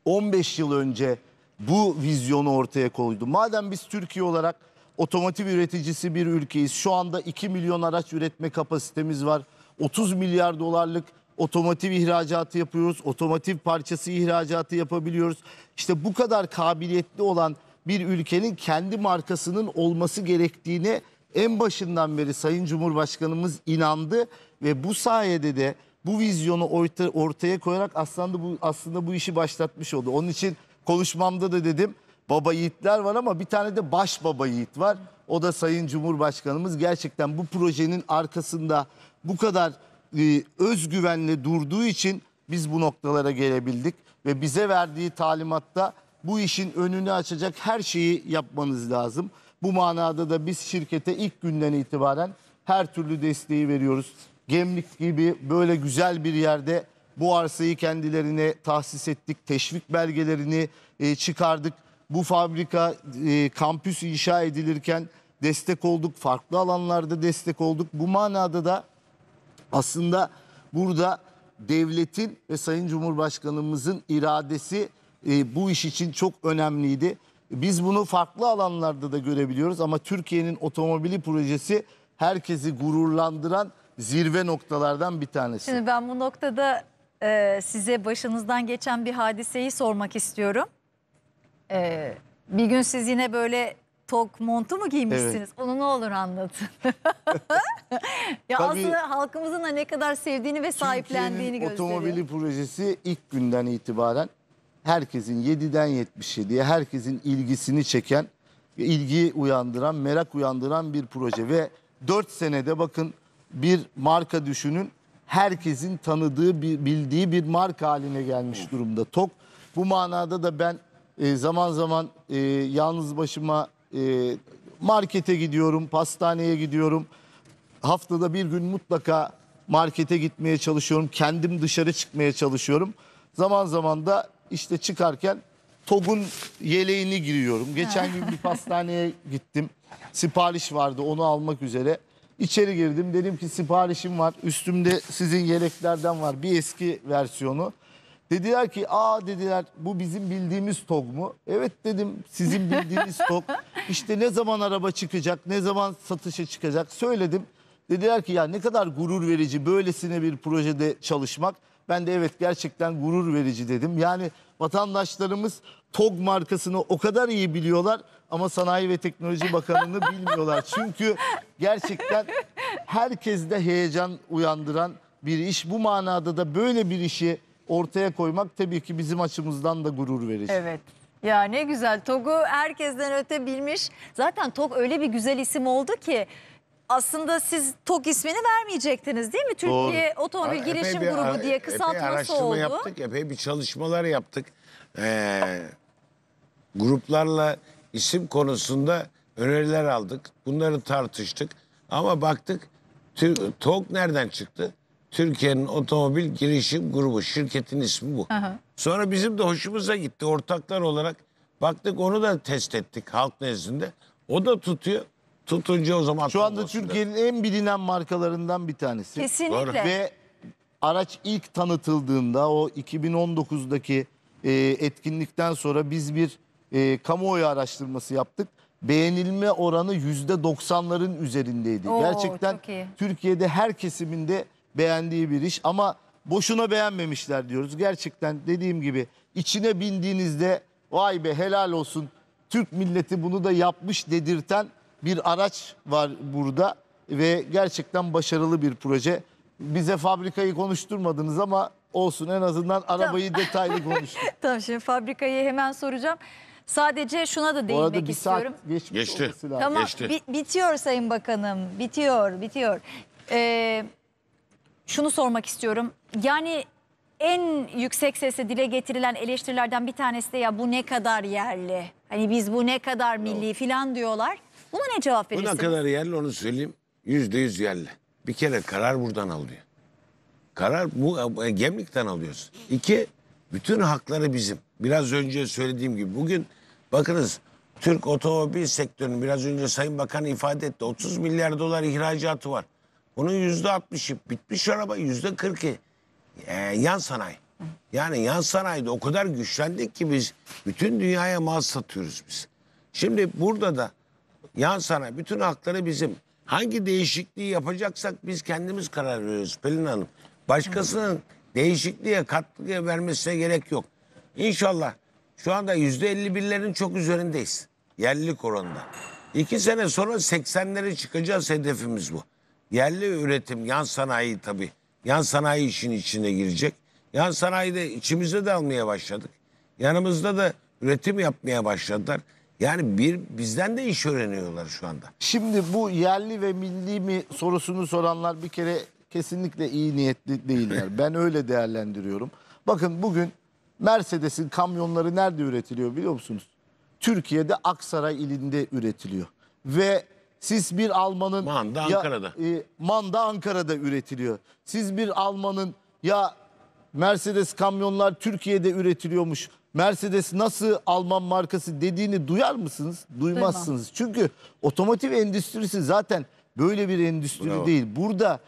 15 yıl önce bu vizyonu ortaya koydu. Madem biz Türkiye olarak otomotiv üreticisi bir ülkeyiz. Şu anda 2 milyon araç üretme kapasitemiz var. 30 milyar dolarlık otomotiv ihracatı yapıyoruz. Otomotiv parçası ihracatı yapabiliyoruz. İşte bu kadar kabiliyetli olan bir ülkenin kendi markasının olması gerektiğine en başından beri Sayın Cumhurbaşkanımız inandı ve bu sayede de bu vizyonu ortaya koyarak aslında bu aslında bu işi başlatmış oldu. Onun için konuşmamda da dedim baba yiğitler var ama bir tane de baş baba yiğit var. O da Sayın Cumhurbaşkanımız gerçekten bu projenin arkasında bu kadar e, özgüvenle durduğu için biz bu noktalara gelebildik ve bize verdiği talimatta bu işin önünü açacak her şeyi yapmanız lazım. Bu manada da biz şirkete ilk günden itibaren her türlü desteği veriyoruz. Gemlik gibi böyle güzel bir yerde bu arsayı kendilerine tahsis ettik. Teşvik belgelerini e, çıkardık. Bu fabrika e, kampüs inşa edilirken destek olduk. Farklı alanlarda destek olduk. Bu manada da aslında burada devletin ve Sayın Cumhurbaşkanımızın iradesi e, bu iş için çok önemliydi. Biz bunu farklı alanlarda da görebiliyoruz ama Türkiye'nin otomobili projesi herkesi gururlandıran zirve noktalardan bir tanesi. Şimdi ben bu noktada e, size başınızdan geçen bir hadiseyi sormak istiyorum. Ee, bir gün siz yine böyle tok montu mu giymişsiniz? Onu ne olur anlatın. (laughs) ya Tabii, aslında halkımızın da ne kadar sevdiğini ve sahiplendiğini gösteriyor. otomobili projesi ilk günden itibaren herkesin 7'den 77'ye herkesin ilgisini çeken, ilgi uyandıran, merak uyandıran bir proje. Ve 4 senede bakın bir marka düşünün herkesin tanıdığı, bildiği bir marka haline gelmiş durumda. Tok bu manada da ben e, zaman zaman e, yalnız başıma e, markete gidiyorum, pastaneye gidiyorum. Haftada bir gün mutlaka markete gitmeye çalışıyorum. Kendim dışarı çıkmaya çalışıyorum. Zaman zaman da işte çıkarken TOG'un yeleğini giriyorum. Geçen gün bir (laughs) pastaneye gittim. Sipariş vardı onu almak üzere. İçeri girdim dedim ki siparişim var. Üstümde sizin yeleklerden var bir eski versiyonu. Dediler ki aa dediler bu bizim bildiğimiz TOG mu? Evet dedim sizin bildiğiniz TOG. (laughs) İşte ne zaman araba çıkacak, ne zaman satışa çıkacak söyledim. Dediler ki ya ne kadar gurur verici böylesine bir projede çalışmak. Ben de evet gerçekten gurur verici dedim. Yani vatandaşlarımız TOG markasını o kadar iyi biliyorlar ama Sanayi ve Teknoloji Bakanlığı'nı (laughs) bilmiyorlar. Çünkü gerçekten herkeste heyecan uyandıran bir iş. Bu manada da böyle bir işi ortaya koymak tabii ki bizim açımızdan da gurur verici. Evet. Ya ne güzel. TOG'u herkesten öte bilmiş. Zaten Tok öyle bir güzel isim oldu ki aslında siz Tok ismini vermeyecektiniz değil mi? Doğru. Türkiye Otomobil Girişim bir ara- Grubu diye epey kısaltması araştırma oldu. yaptık, epey bir çalışmalar yaptık. Ee, gruplarla isim konusunda öneriler aldık. Bunları tartıştık. Ama baktık Tok nereden çıktı? Türkiye'nin otomobil girişim grubu şirketin ismi bu. Aha. Sonra bizim de hoşumuza gitti ortaklar olarak. Baktık onu da test ettik halk nezdinde. O da tutuyor. Tutunca o zaman Şu anda Türkiye'nin en bilinen markalarından bir tanesi. Kesinlikle. Ve araç ilk tanıtıldığında o 2019'daki e, etkinlikten sonra biz bir e, kamuoyu araştırması yaptık. Beğenilme oranı %90'ların üzerindeydi. Oo, Gerçekten Türkiye'de her kesiminde beğendiği bir iş ama boşuna beğenmemişler diyoruz. Gerçekten dediğim gibi içine bindiğinizde vay be helal olsun Türk milleti bunu da yapmış dedirten bir araç var burada ve gerçekten başarılı bir proje. Bize fabrikayı konuşturmadınız ama olsun en azından arabayı detaylı (laughs) konuştuk. tamam şimdi fabrikayı hemen soracağım. Sadece şuna da Bu arada değinmek bir istiyorum. saat geçmiş Geçti. Tamam Geçti. bi- bitiyor Sayın Bakanım bitiyor bitiyor. Ee, şunu sormak istiyorum. Yani en yüksek sesle dile getirilen eleştirilerden bir tanesi de ya bu ne kadar yerli. Hani biz bu ne kadar milli filan diyorlar. Buna ne cevap Bu ne kadar yerli onu söyleyeyim. Yüzde yüz yerli. Bir kere karar buradan alıyor. Karar bu e, Gemlik'ten alıyoruz. İki, bütün hakları bizim. Biraz önce söylediğim gibi bugün bakınız Türk otomobil sektörünün biraz önce Sayın Bakan ifade etti. 30 milyar dolar ihracatı var. Bunun yüzde altmışı bitmiş araba yüzde kırkı e, yan sanayi. Yani yan sanayide o kadar güçlendik ki biz bütün dünyaya mal satıyoruz biz. Şimdi burada da yan sanayi bütün hakları bizim. Hangi değişikliği yapacaksak biz kendimiz karar veriyoruz Pelin Hanım. Başkasının değişikliğe katkıya vermesine gerek yok. İnşallah şu anda yüzde elli birlerin çok üzerindeyiz. Yerlilik oranında. İki sene sonra 80'lere çıkacağız hedefimiz bu yerli üretim yan sanayi tabii. Yan sanayi işin içine girecek. Yan sanayide içimize de almaya başladık. Yanımızda da üretim yapmaya başladılar. Yani bir bizden de iş öğreniyorlar şu anda. Şimdi bu yerli ve milli mi sorusunu soranlar bir kere kesinlikle iyi niyetli değiller. ben öyle değerlendiriyorum. Bakın bugün Mercedes'in kamyonları nerede üretiliyor biliyor musunuz? Türkiye'de Aksaray ilinde üretiliyor. Ve siz bir Alman'ın Manda ya, Ankara'da. e, Manda Ankara'da üretiliyor. Siz bir Alman'ın ya Mercedes kamyonlar Türkiye'de üretiliyormuş. Mercedes nasıl Alman markası dediğini duyar mısınız? Duymazsınız. Çünkü otomotiv endüstrisi zaten böyle bir endüstri Bravo. değil. Burada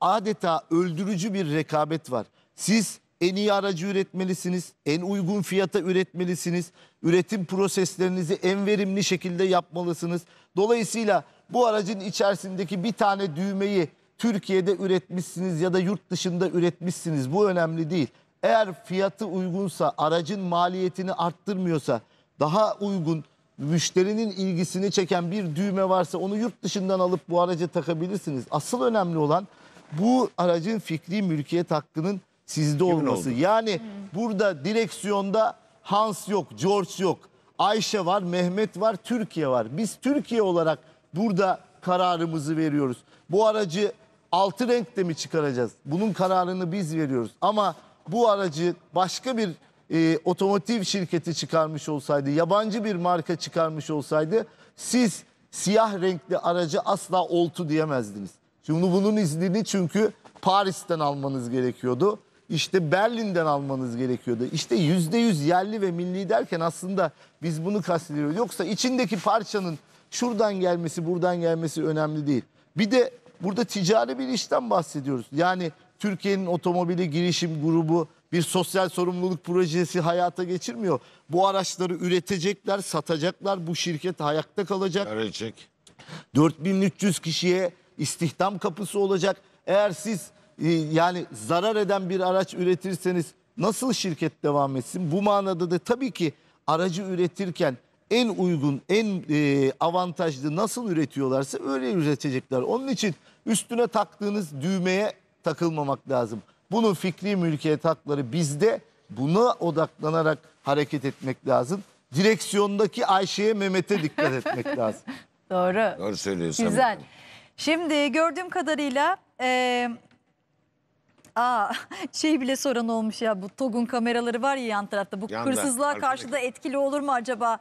adeta öldürücü bir rekabet var. Siz en iyi aracı üretmelisiniz, en uygun fiyata üretmelisiniz, üretim proseslerinizi en verimli şekilde yapmalısınız. Dolayısıyla bu aracın içerisindeki bir tane düğmeyi Türkiye'de üretmişsiniz ya da yurt dışında üretmişsiniz bu önemli değil. Eğer fiyatı uygunsa, aracın maliyetini arttırmıyorsa, daha uygun, müşterinin ilgisini çeken bir düğme varsa onu yurt dışından alıp bu araca takabilirsiniz. Asıl önemli olan bu aracın fikri mülkiyet hakkının sizde olması. Oldu. Yani hmm. burada direksiyonda Hans yok, George yok. Ayşe var, Mehmet var, Türkiye var. Biz Türkiye olarak burada kararımızı veriyoruz. Bu aracı altı renkte mi çıkaracağız? Bunun kararını biz veriyoruz. Ama bu aracı başka bir e, otomotiv şirketi çıkarmış olsaydı, yabancı bir marka çıkarmış olsaydı siz siyah renkli aracı asla oltu diyemezdiniz. Şimdi bunun iznini çünkü Paris'ten almanız gerekiyordu işte Berlin'den almanız gerekiyordu. İşte yüzde yüz yerli ve milli derken aslında biz bunu kastediyoruz. Yoksa içindeki parçanın şuradan gelmesi buradan gelmesi önemli değil. Bir de burada ticari bir işten bahsediyoruz. Yani Türkiye'nin otomobili girişim grubu bir sosyal sorumluluk projesi hayata geçirmiyor. Bu araçları üretecekler, satacaklar. Bu şirket ayakta kalacak. Örecek. 4300 kişiye istihdam kapısı olacak. Eğer siz ee, yani zarar eden bir araç üretirseniz nasıl şirket devam etsin? Bu manada da tabii ki aracı üretirken en uygun, en e, avantajlı nasıl üretiyorlarsa öyle üretecekler. Onun için üstüne taktığınız düğmeye takılmamak lazım. Bunun fikri mülkiyet hakları bizde buna odaklanarak hareket etmek lazım. Direksiyondaki Ayşe'ye Mehmet'e dikkat etmek (laughs) lazım. Doğru. Doğru söylüyorsun. Güzel. Şimdi gördüğüm kadarıyla e, Aa, (laughs) şey bile soran olmuş ya bu TOG'un kameraları var ya yan tarafta. Bu Yanda, hırsızlığa karşı da etkili olur mu acaba?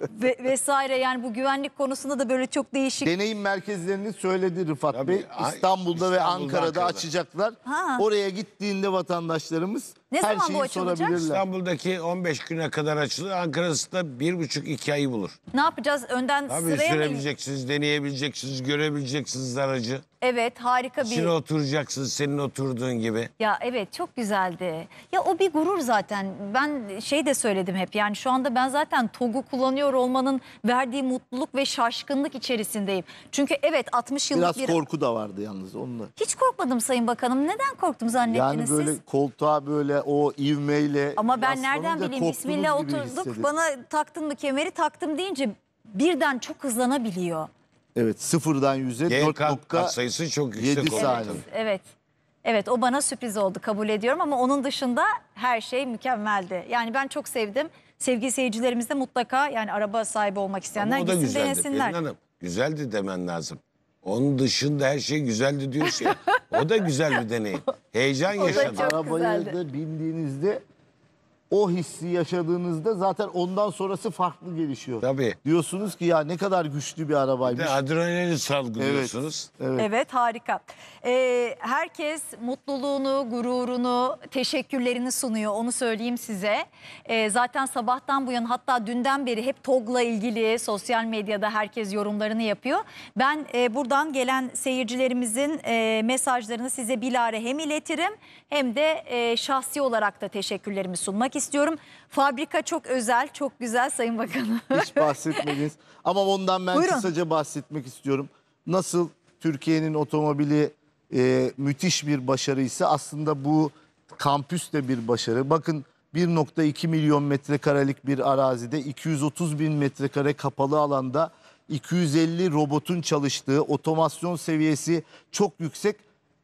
Ve, (laughs) vesaire yani bu güvenlik konusunda da böyle çok değişik. Deneyim merkezlerini söyledi Rıfat Tabii, Bey. İstanbul'da, İstanbul'da ve Ankara'da, Ankara'da açacaklar. Ha. Oraya gittiğinde vatandaşlarımız ne Her zaman bu açılacak? İstanbul'daki 15 güne kadar açılır. Ankara'sı da 1,5-2 ayı bulur. Ne yapacağız? Önden Tabii sıraya mı? sürebileceksiniz, deneyebileceksiniz, görebileceksiniz aracı. Evet harika bir... Şimdi oturacaksın senin oturduğun gibi. Ya evet çok güzeldi. Ya o bir gurur zaten. Ben şey de söyledim hep yani şu anda ben zaten TOG'u kullanıyor olmanın verdiği mutluluk ve şaşkınlık içerisindeyim. Çünkü evet 60 yıllık Biraz bir... korku da vardı yalnız onunla. Hiç korkmadım Sayın Bakanım. Neden korktum zannettiniz Yani böyle siz? koltuğa böyle o ivmeyle Ama ben nereden bileyim Bismillah oturduk bana taktın mı kemeri taktım deyince birden çok hızlanabiliyor. Evet sıfırdan yüze G kat 4.7 sayısı çok yüksek oldu. saniye. Evet. Evet o bana sürpriz oldu kabul ediyorum ama onun dışında her şey mükemmeldi. Yani ben çok sevdim. Sevgili seyircilerimiz de mutlaka yani araba sahibi olmak isteyenler Ama isteyenler o da güzeldi. Pelin Hanım güzeldi demen lazım. Onun dışında her şey güzeldi diyorsun. ya. o da güzel bir deney. (laughs) Heyecan yaşadım. çok Arabaya güzeldi. da bindiğinizde o hissi yaşadığınızda zaten ondan sonrası farklı gelişiyor. Tabii. Diyorsunuz ki ya ne kadar güçlü bir arabaymış. de adrenalin salgılıyorsunuz. Evet. Evet harika. Ee, herkes mutluluğunu, gururunu, teşekkürlerini sunuyor onu söyleyeyim size. Ee, zaten sabahtan bu yana hatta dünden beri hep TOG'la ilgili sosyal medyada herkes yorumlarını yapıyor. Ben e, buradan gelen seyircilerimizin e, mesajlarını size bilare hem iletirim hem de e, şahsi olarak da teşekkürlerimi sunmak istiyorum istiyorum. Fabrika çok özel, çok güzel Sayın Bakanım. (laughs) Hiç bahsetmediniz. Ama ondan ben Buyurun. kısaca bahsetmek istiyorum. Nasıl Türkiye'nin otomobili e, müthiş bir başarı ise aslında bu kampüs de bir başarı. Bakın 1.2 milyon metrekarelik bir arazide 230 bin metrekare kapalı alanda 250 robotun çalıştığı otomasyon seviyesi çok yüksek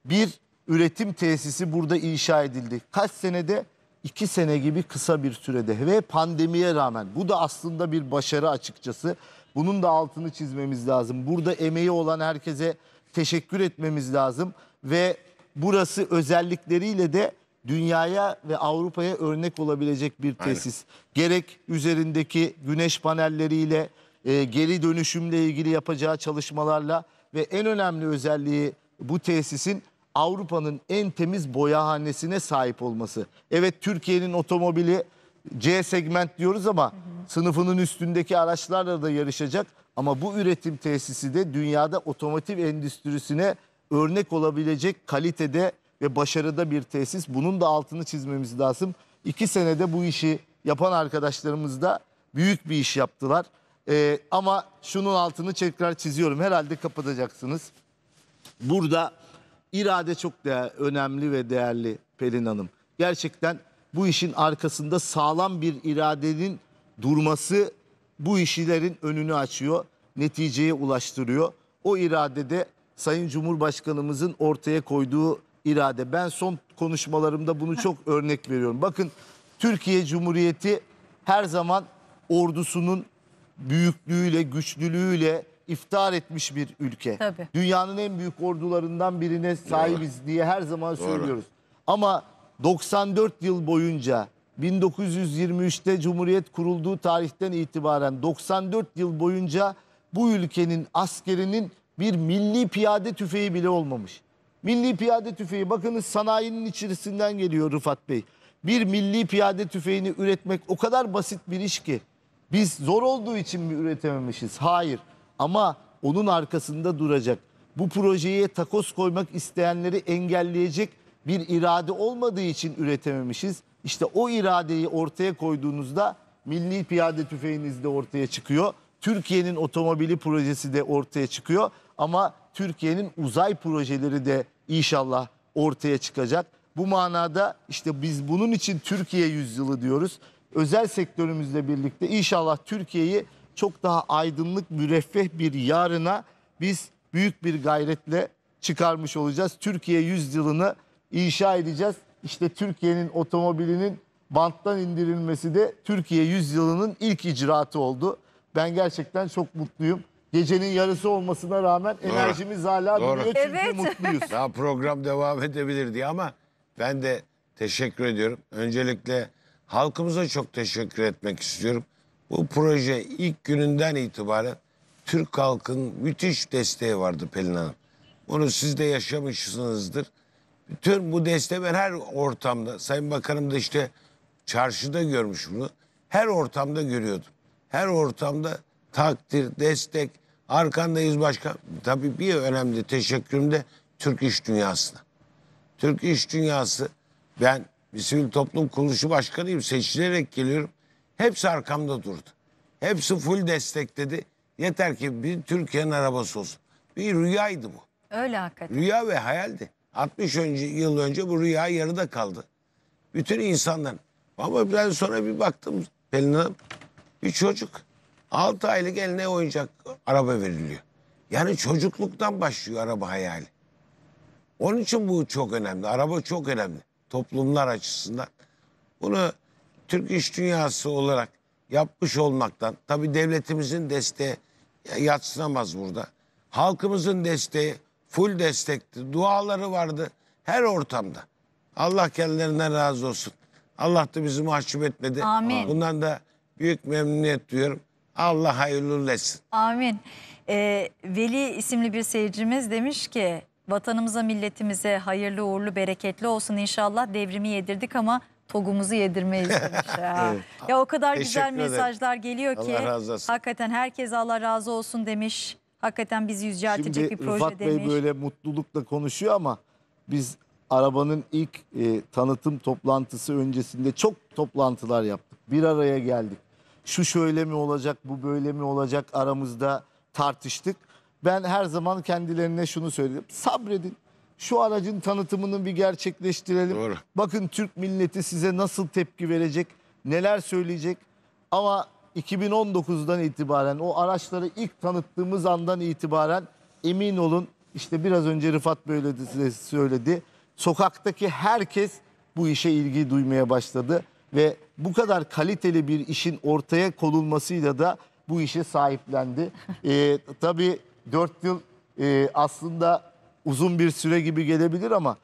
bir üretim tesisi burada inşa edildi. Kaç senede? iki sene gibi kısa bir sürede ve pandemiye rağmen bu da aslında bir başarı açıkçası. Bunun da altını çizmemiz lazım. Burada emeği olan herkese teşekkür etmemiz lazım ve burası özellikleriyle de dünyaya ve Avrupa'ya örnek olabilecek bir tesis. Aynen. Gerek üzerindeki güneş panelleriyle, e, geri dönüşümle ilgili yapacağı çalışmalarla ve en önemli özelliği bu tesisin Avrupa'nın en temiz boyahanesine sahip olması. Evet Türkiye'nin otomobili C segment diyoruz ama hı hı. sınıfının üstündeki araçlarla da yarışacak. Ama bu üretim tesisi de dünyada otomotiv endüstrisine örnek olabilecek kalitede ve başarıda bir tesis. Bunun da altını çizmemiz lazım. İki senede bu işi yapan arkadaşlarımız da büyük bir iş yaptılar. Ee, ama şunun altını tekrar çiziyorum. Herhalde kapatacaksınız. Burada irade çok değer, önemli ve değerli Pelin Hanım. Gerçekten bu işin arkasında sağlam bir iradenin durması bu işlerin önünü açıyor, neticeye ulaştırıyor. O iradede Sayın Cumhurbaşkanımızın ortaya koyduğu irade. Ben son konuşmalarımda bunu çok (laughs) örnek veriyorum. Bakın Türkiye Cumhuriyeti her zaman ordusunun büyüklüğüyle, güçlülüğüyle iftihar etmiş bir ülke. Tabii. Dünyanın en büyük ordularından birine sahibiz diye her zaman söylüyoruz. Ama 94 yıl boyunca 1923'te Cumhuriyet kurulduğu tarihten itibaren 94 yıl boyunca bu ülkenin askerinin bir milli piyade tüfeği bile olmamış. Milli piyade tüfeği bakınız sanayinin içerisinden geliyor Rıfat Bey. Bir milli piyade tüfeğini üretmek o kadar basit bir iş ki. Biz zor olduğu için mi üretememişiz? Hayır. Ama onun arkasında duracak. Bu projeye takos koymak isteyenleri engelleyecek bir irade olmadığı için üretememişiz. İşte o iradeyi ortaya koyduğunuzda milli piyade tüfeğiniz de ortaya çıkıyor. Türkiye'nin otomobili projesi de ortaya çıkıyor. Ama Türkiye'nin uzay projeleri de inşallah ortaya çıkacak. Bu manada işte biz bunun için Türkiye yüzyılı diyoruz. Özel sektörümüzle birlikte inşallah Türkiye'yi çok daha aydınlık, müreffeh bir yarına biz büyük bir gayretle çıkarmış olacağız. Türkiye yılını inşa edeceğiz. İşte Türkiye'nin otomobilinin banttan indirilmesi de Türkiye yılının ilk icraatı oldu. Ben gerçekten çok mutluyum. Gecenin yarısı olmasına rağmen Doğru. enerjimiz hala Doğru. duruyor çünkü Evet. mutluyuz. Daha program devam edebilirdi ama ben de teşekkür ediyorum. Öncelikle halkımıza çok teşekkür etmek istiyorum. Bu proje ilk gününden itibaren Türk halkın müthiş desteği vardı Pelin Hanım. Bunu siz de yaşamışsınızdır. Bütün bu desteği her ortamda, Sayın Bakanım da işte çarşıda görmüş bunu. Her ortamda görüyordum. Her ortamda takdir, destek, arkandayız başkan. Tabii bir önemli teşekkürüm de Türk iş dünyasına. Türk iş dünyası ben bir sivil toplum kuruluşu başkanıyım seçilerek geliyorum. Hepsi arkamda durdu. Hepsi full destekledi. Yeter ki bir Türkiye'nin arabası olsun. Bir rüyaydı bu. Öyle hakikaten. Rüya ve hayaldi. 60 önce, yıl önce bu rüya yarıda kaldı. Bütün insanlar. Ama ben sonra bir baktım Pelin Hanım. Bir çocuk 6 aylık eline oyuncak araba veriliyor. Yani çocukluktan başlıyor araba hayali. Onun için bu çok önemli. Araba çok önemli. Toplumlar açısından. Bunu Türk iş dünyası olarak yapmış olmaktan tabii devletimizin desteği yatsınamaz burada. Halkımızın desteği full destekti. Duaları vardı her ortamda. Allah kendilerinden razı olsun. Allah da bizi mahcup etmedi. Amin. Bundan da büyük memnuniyet duyuyorum. Allah hayırlı olsun Amin. Ee, Veli isimli bir seyircimiz demiş ki vatanımıza milletimize hayırlı uğurlu bereketli olsun inşallah devrimi yedirdik ama togumuzu yedirmeyiz demiş. Ya. (laughs) evet. ya o kadar Teşekkür güzel ederim. mesajlar geliyor ki. Allah razı olsun. Hakikaten herkes Allah razı olsun demiş. Hakikaten bizi yüceltecek Şimdi, bir proje Rıfat demiş. Şimdi Bey böyle mutlulukla konuşuyor ama biz arabanın ilk e, tanıtım toplantısı öncesinde çok toplantılar yaptık. Bir araya geldik. Şu şöyle mi olacak, bu böyle mi olacak aramızda tartıştık. Ben her zaman kendilerine şunu söyledim. Sabredin şu aracın tanıtımını bir gerçekleştirelim. Doğru. Bakın Türk milleti size nasıl tepki verecek, neler söyleyecek. Ama 2019'dan itibaren o araçları ilk tanıttığımız andan itibaren emin olun işte biraz önce Rıfat böyle söyledi. Sokaktaki herkes bu işe ilgi duymaya başladı ve bu kadar kaliteli bir işin ortaya konulmasıyla da bu işe sahiplendi. (laughs) ee, tabii 4 yıl e, aslında uzun bir süre gibi gelebilir ama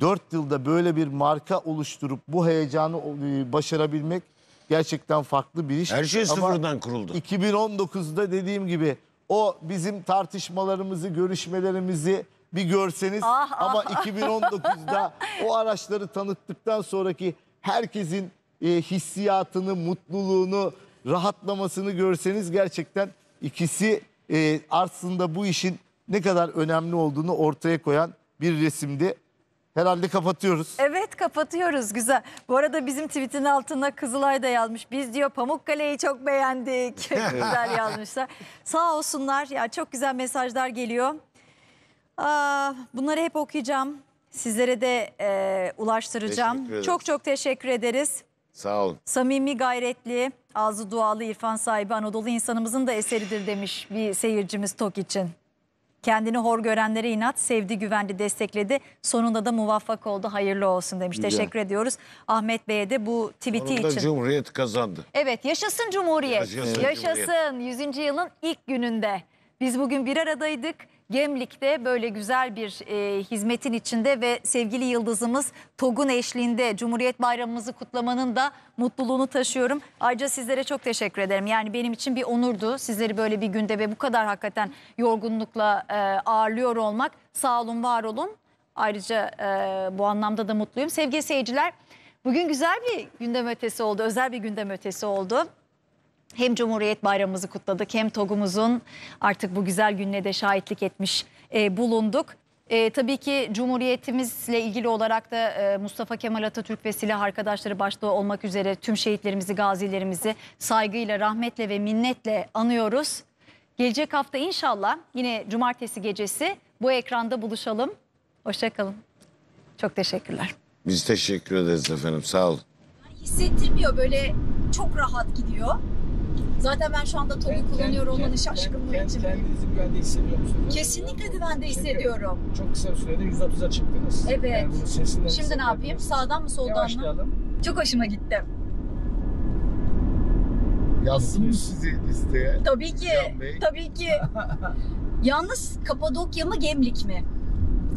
4 yılda böyle bir marka oluşturup bu heyecanı e, başarabilmek gerçekten farklı bir iş. Her şey ama sıfırdan kuruldu. 2019'da dediğim gibi o bizim tartışmalarımızı, görüşmelerimizi bir görseniz ah, ah. ama 2019'da o araçları tanıttıktan sonraki herkesin e, hissiyatını, mutluluğunu, rahatlamasını görseniz gerçekten ikisi e, aslında bu işin ne kadar önemli olduğunu ortaya koyan bir resimdi. Herhalde kapatıyoruz. Evet kapatıyoruz güzel. Bu arada bizim tweetin altına Kızılay da yazmış. Biz diyor Pamukkale'yi çok beğendik. (laughs) güzel yazmışlar. Sağ olsunlar. Ya çok güzel mesajlar geliyor. Aa, bunları hep okuyacağım. Sizlere de e, ulaştıracağım. Çok çok teşekkür ederiz. Sağ olun. Samimi gayretli, ağzı dualı İrfan sahibi Anadolu insanımızın da eseridir demiş bir seyircimiz TOK için. Kendini hor görenlere inat, sevdi, güvendi, destekledi. Sonunda da muvaffak oldu. Hayırlı olsun demiş. Güzel. Teşekkür ediyoruz. Ahmet Bey'e de bu tweet'i için. Sonunda Cumhuriyet kazandı. Evet, yaşasın Cumhuriyet. Yaşasın, yaşasın. Cumhuriyet. 100. yılın ilk gününde. Biz bugün bir aradaydık. Gemlik'te böyle güzel bir e, hizmetin içinde ve sevgili yıldızımız TOG'un eşliğinde Cumhuriyet Bayramımızı kutlamanın da mutluluğunu taşıyorum. Ayrıca sizlere çok teşekkür ederim. Yani benim için bir onurdu sizleri böyle bir günde ve bu kadar hakikaten yorgunlukla e, ağırlıyor olmak. Sağ olun, var olun. Ayrıca e, bu anlamda da mutluyum. Sevgili seyirciler, bugün güzel bir gündem ötesi oldu, özel bir gündem ötesi oldu hem Cumhuriyet Bayramımızı kutladık hem TOG'umuzun artık bu güzel gününe de şahitlik etmiş e, bulunduk. E, tabii ki Cumhuriyetimizle ilgili olarak da e, Mustafa Kemal Atatürk ve silah arkadaşları başta olmak üzere tüm şehitlerimizi, gazilerimizi saygıyla, rahmetle ve minnetle anıyoruz. Gelecek hafta inşallah yine cumartesi gecesi bu ekranda buluşalım. Hoşçakalın. Çok teşekkürler. Biz teşekkür ederiz efendim. Sağ olun. Hissettirmiyor böyle çok rahat gidiyor. Zaten ben şu anda TOG'u kullanıyorum olmanın şaşkınlığı için. Kendinizi güvende hissediyor musunuz? Kesinlikle güvende hissediyorum. Çünkü çok kısa bir sürede 130'a çıktınız. Evet. Yani sesinden Şimdi ne yapayım? Sağdan mı soldan mı? Çok hoşuma gitti. Yazsın mı sizi listeye? Tabii ki. (laughs) Tabii ki. (laughs) Yalnız Kapadokya mı Gemlik mi?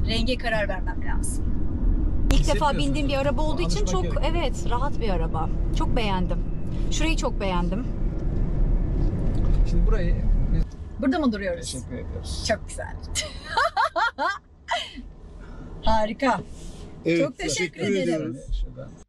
Renge karar vermem lazım. İlk defa bindiğim bir araba olduğu için çok gerek. evet rahat bir araba. Çok beğendim. Şurayı çok beğendim. Şimdi burayı biz Burada mı duruyoruz? teşekkür ediyoruz. Çok güzel. (laughs) Harika. Çok teşekkür ederim. ediyoruz. Şuradan.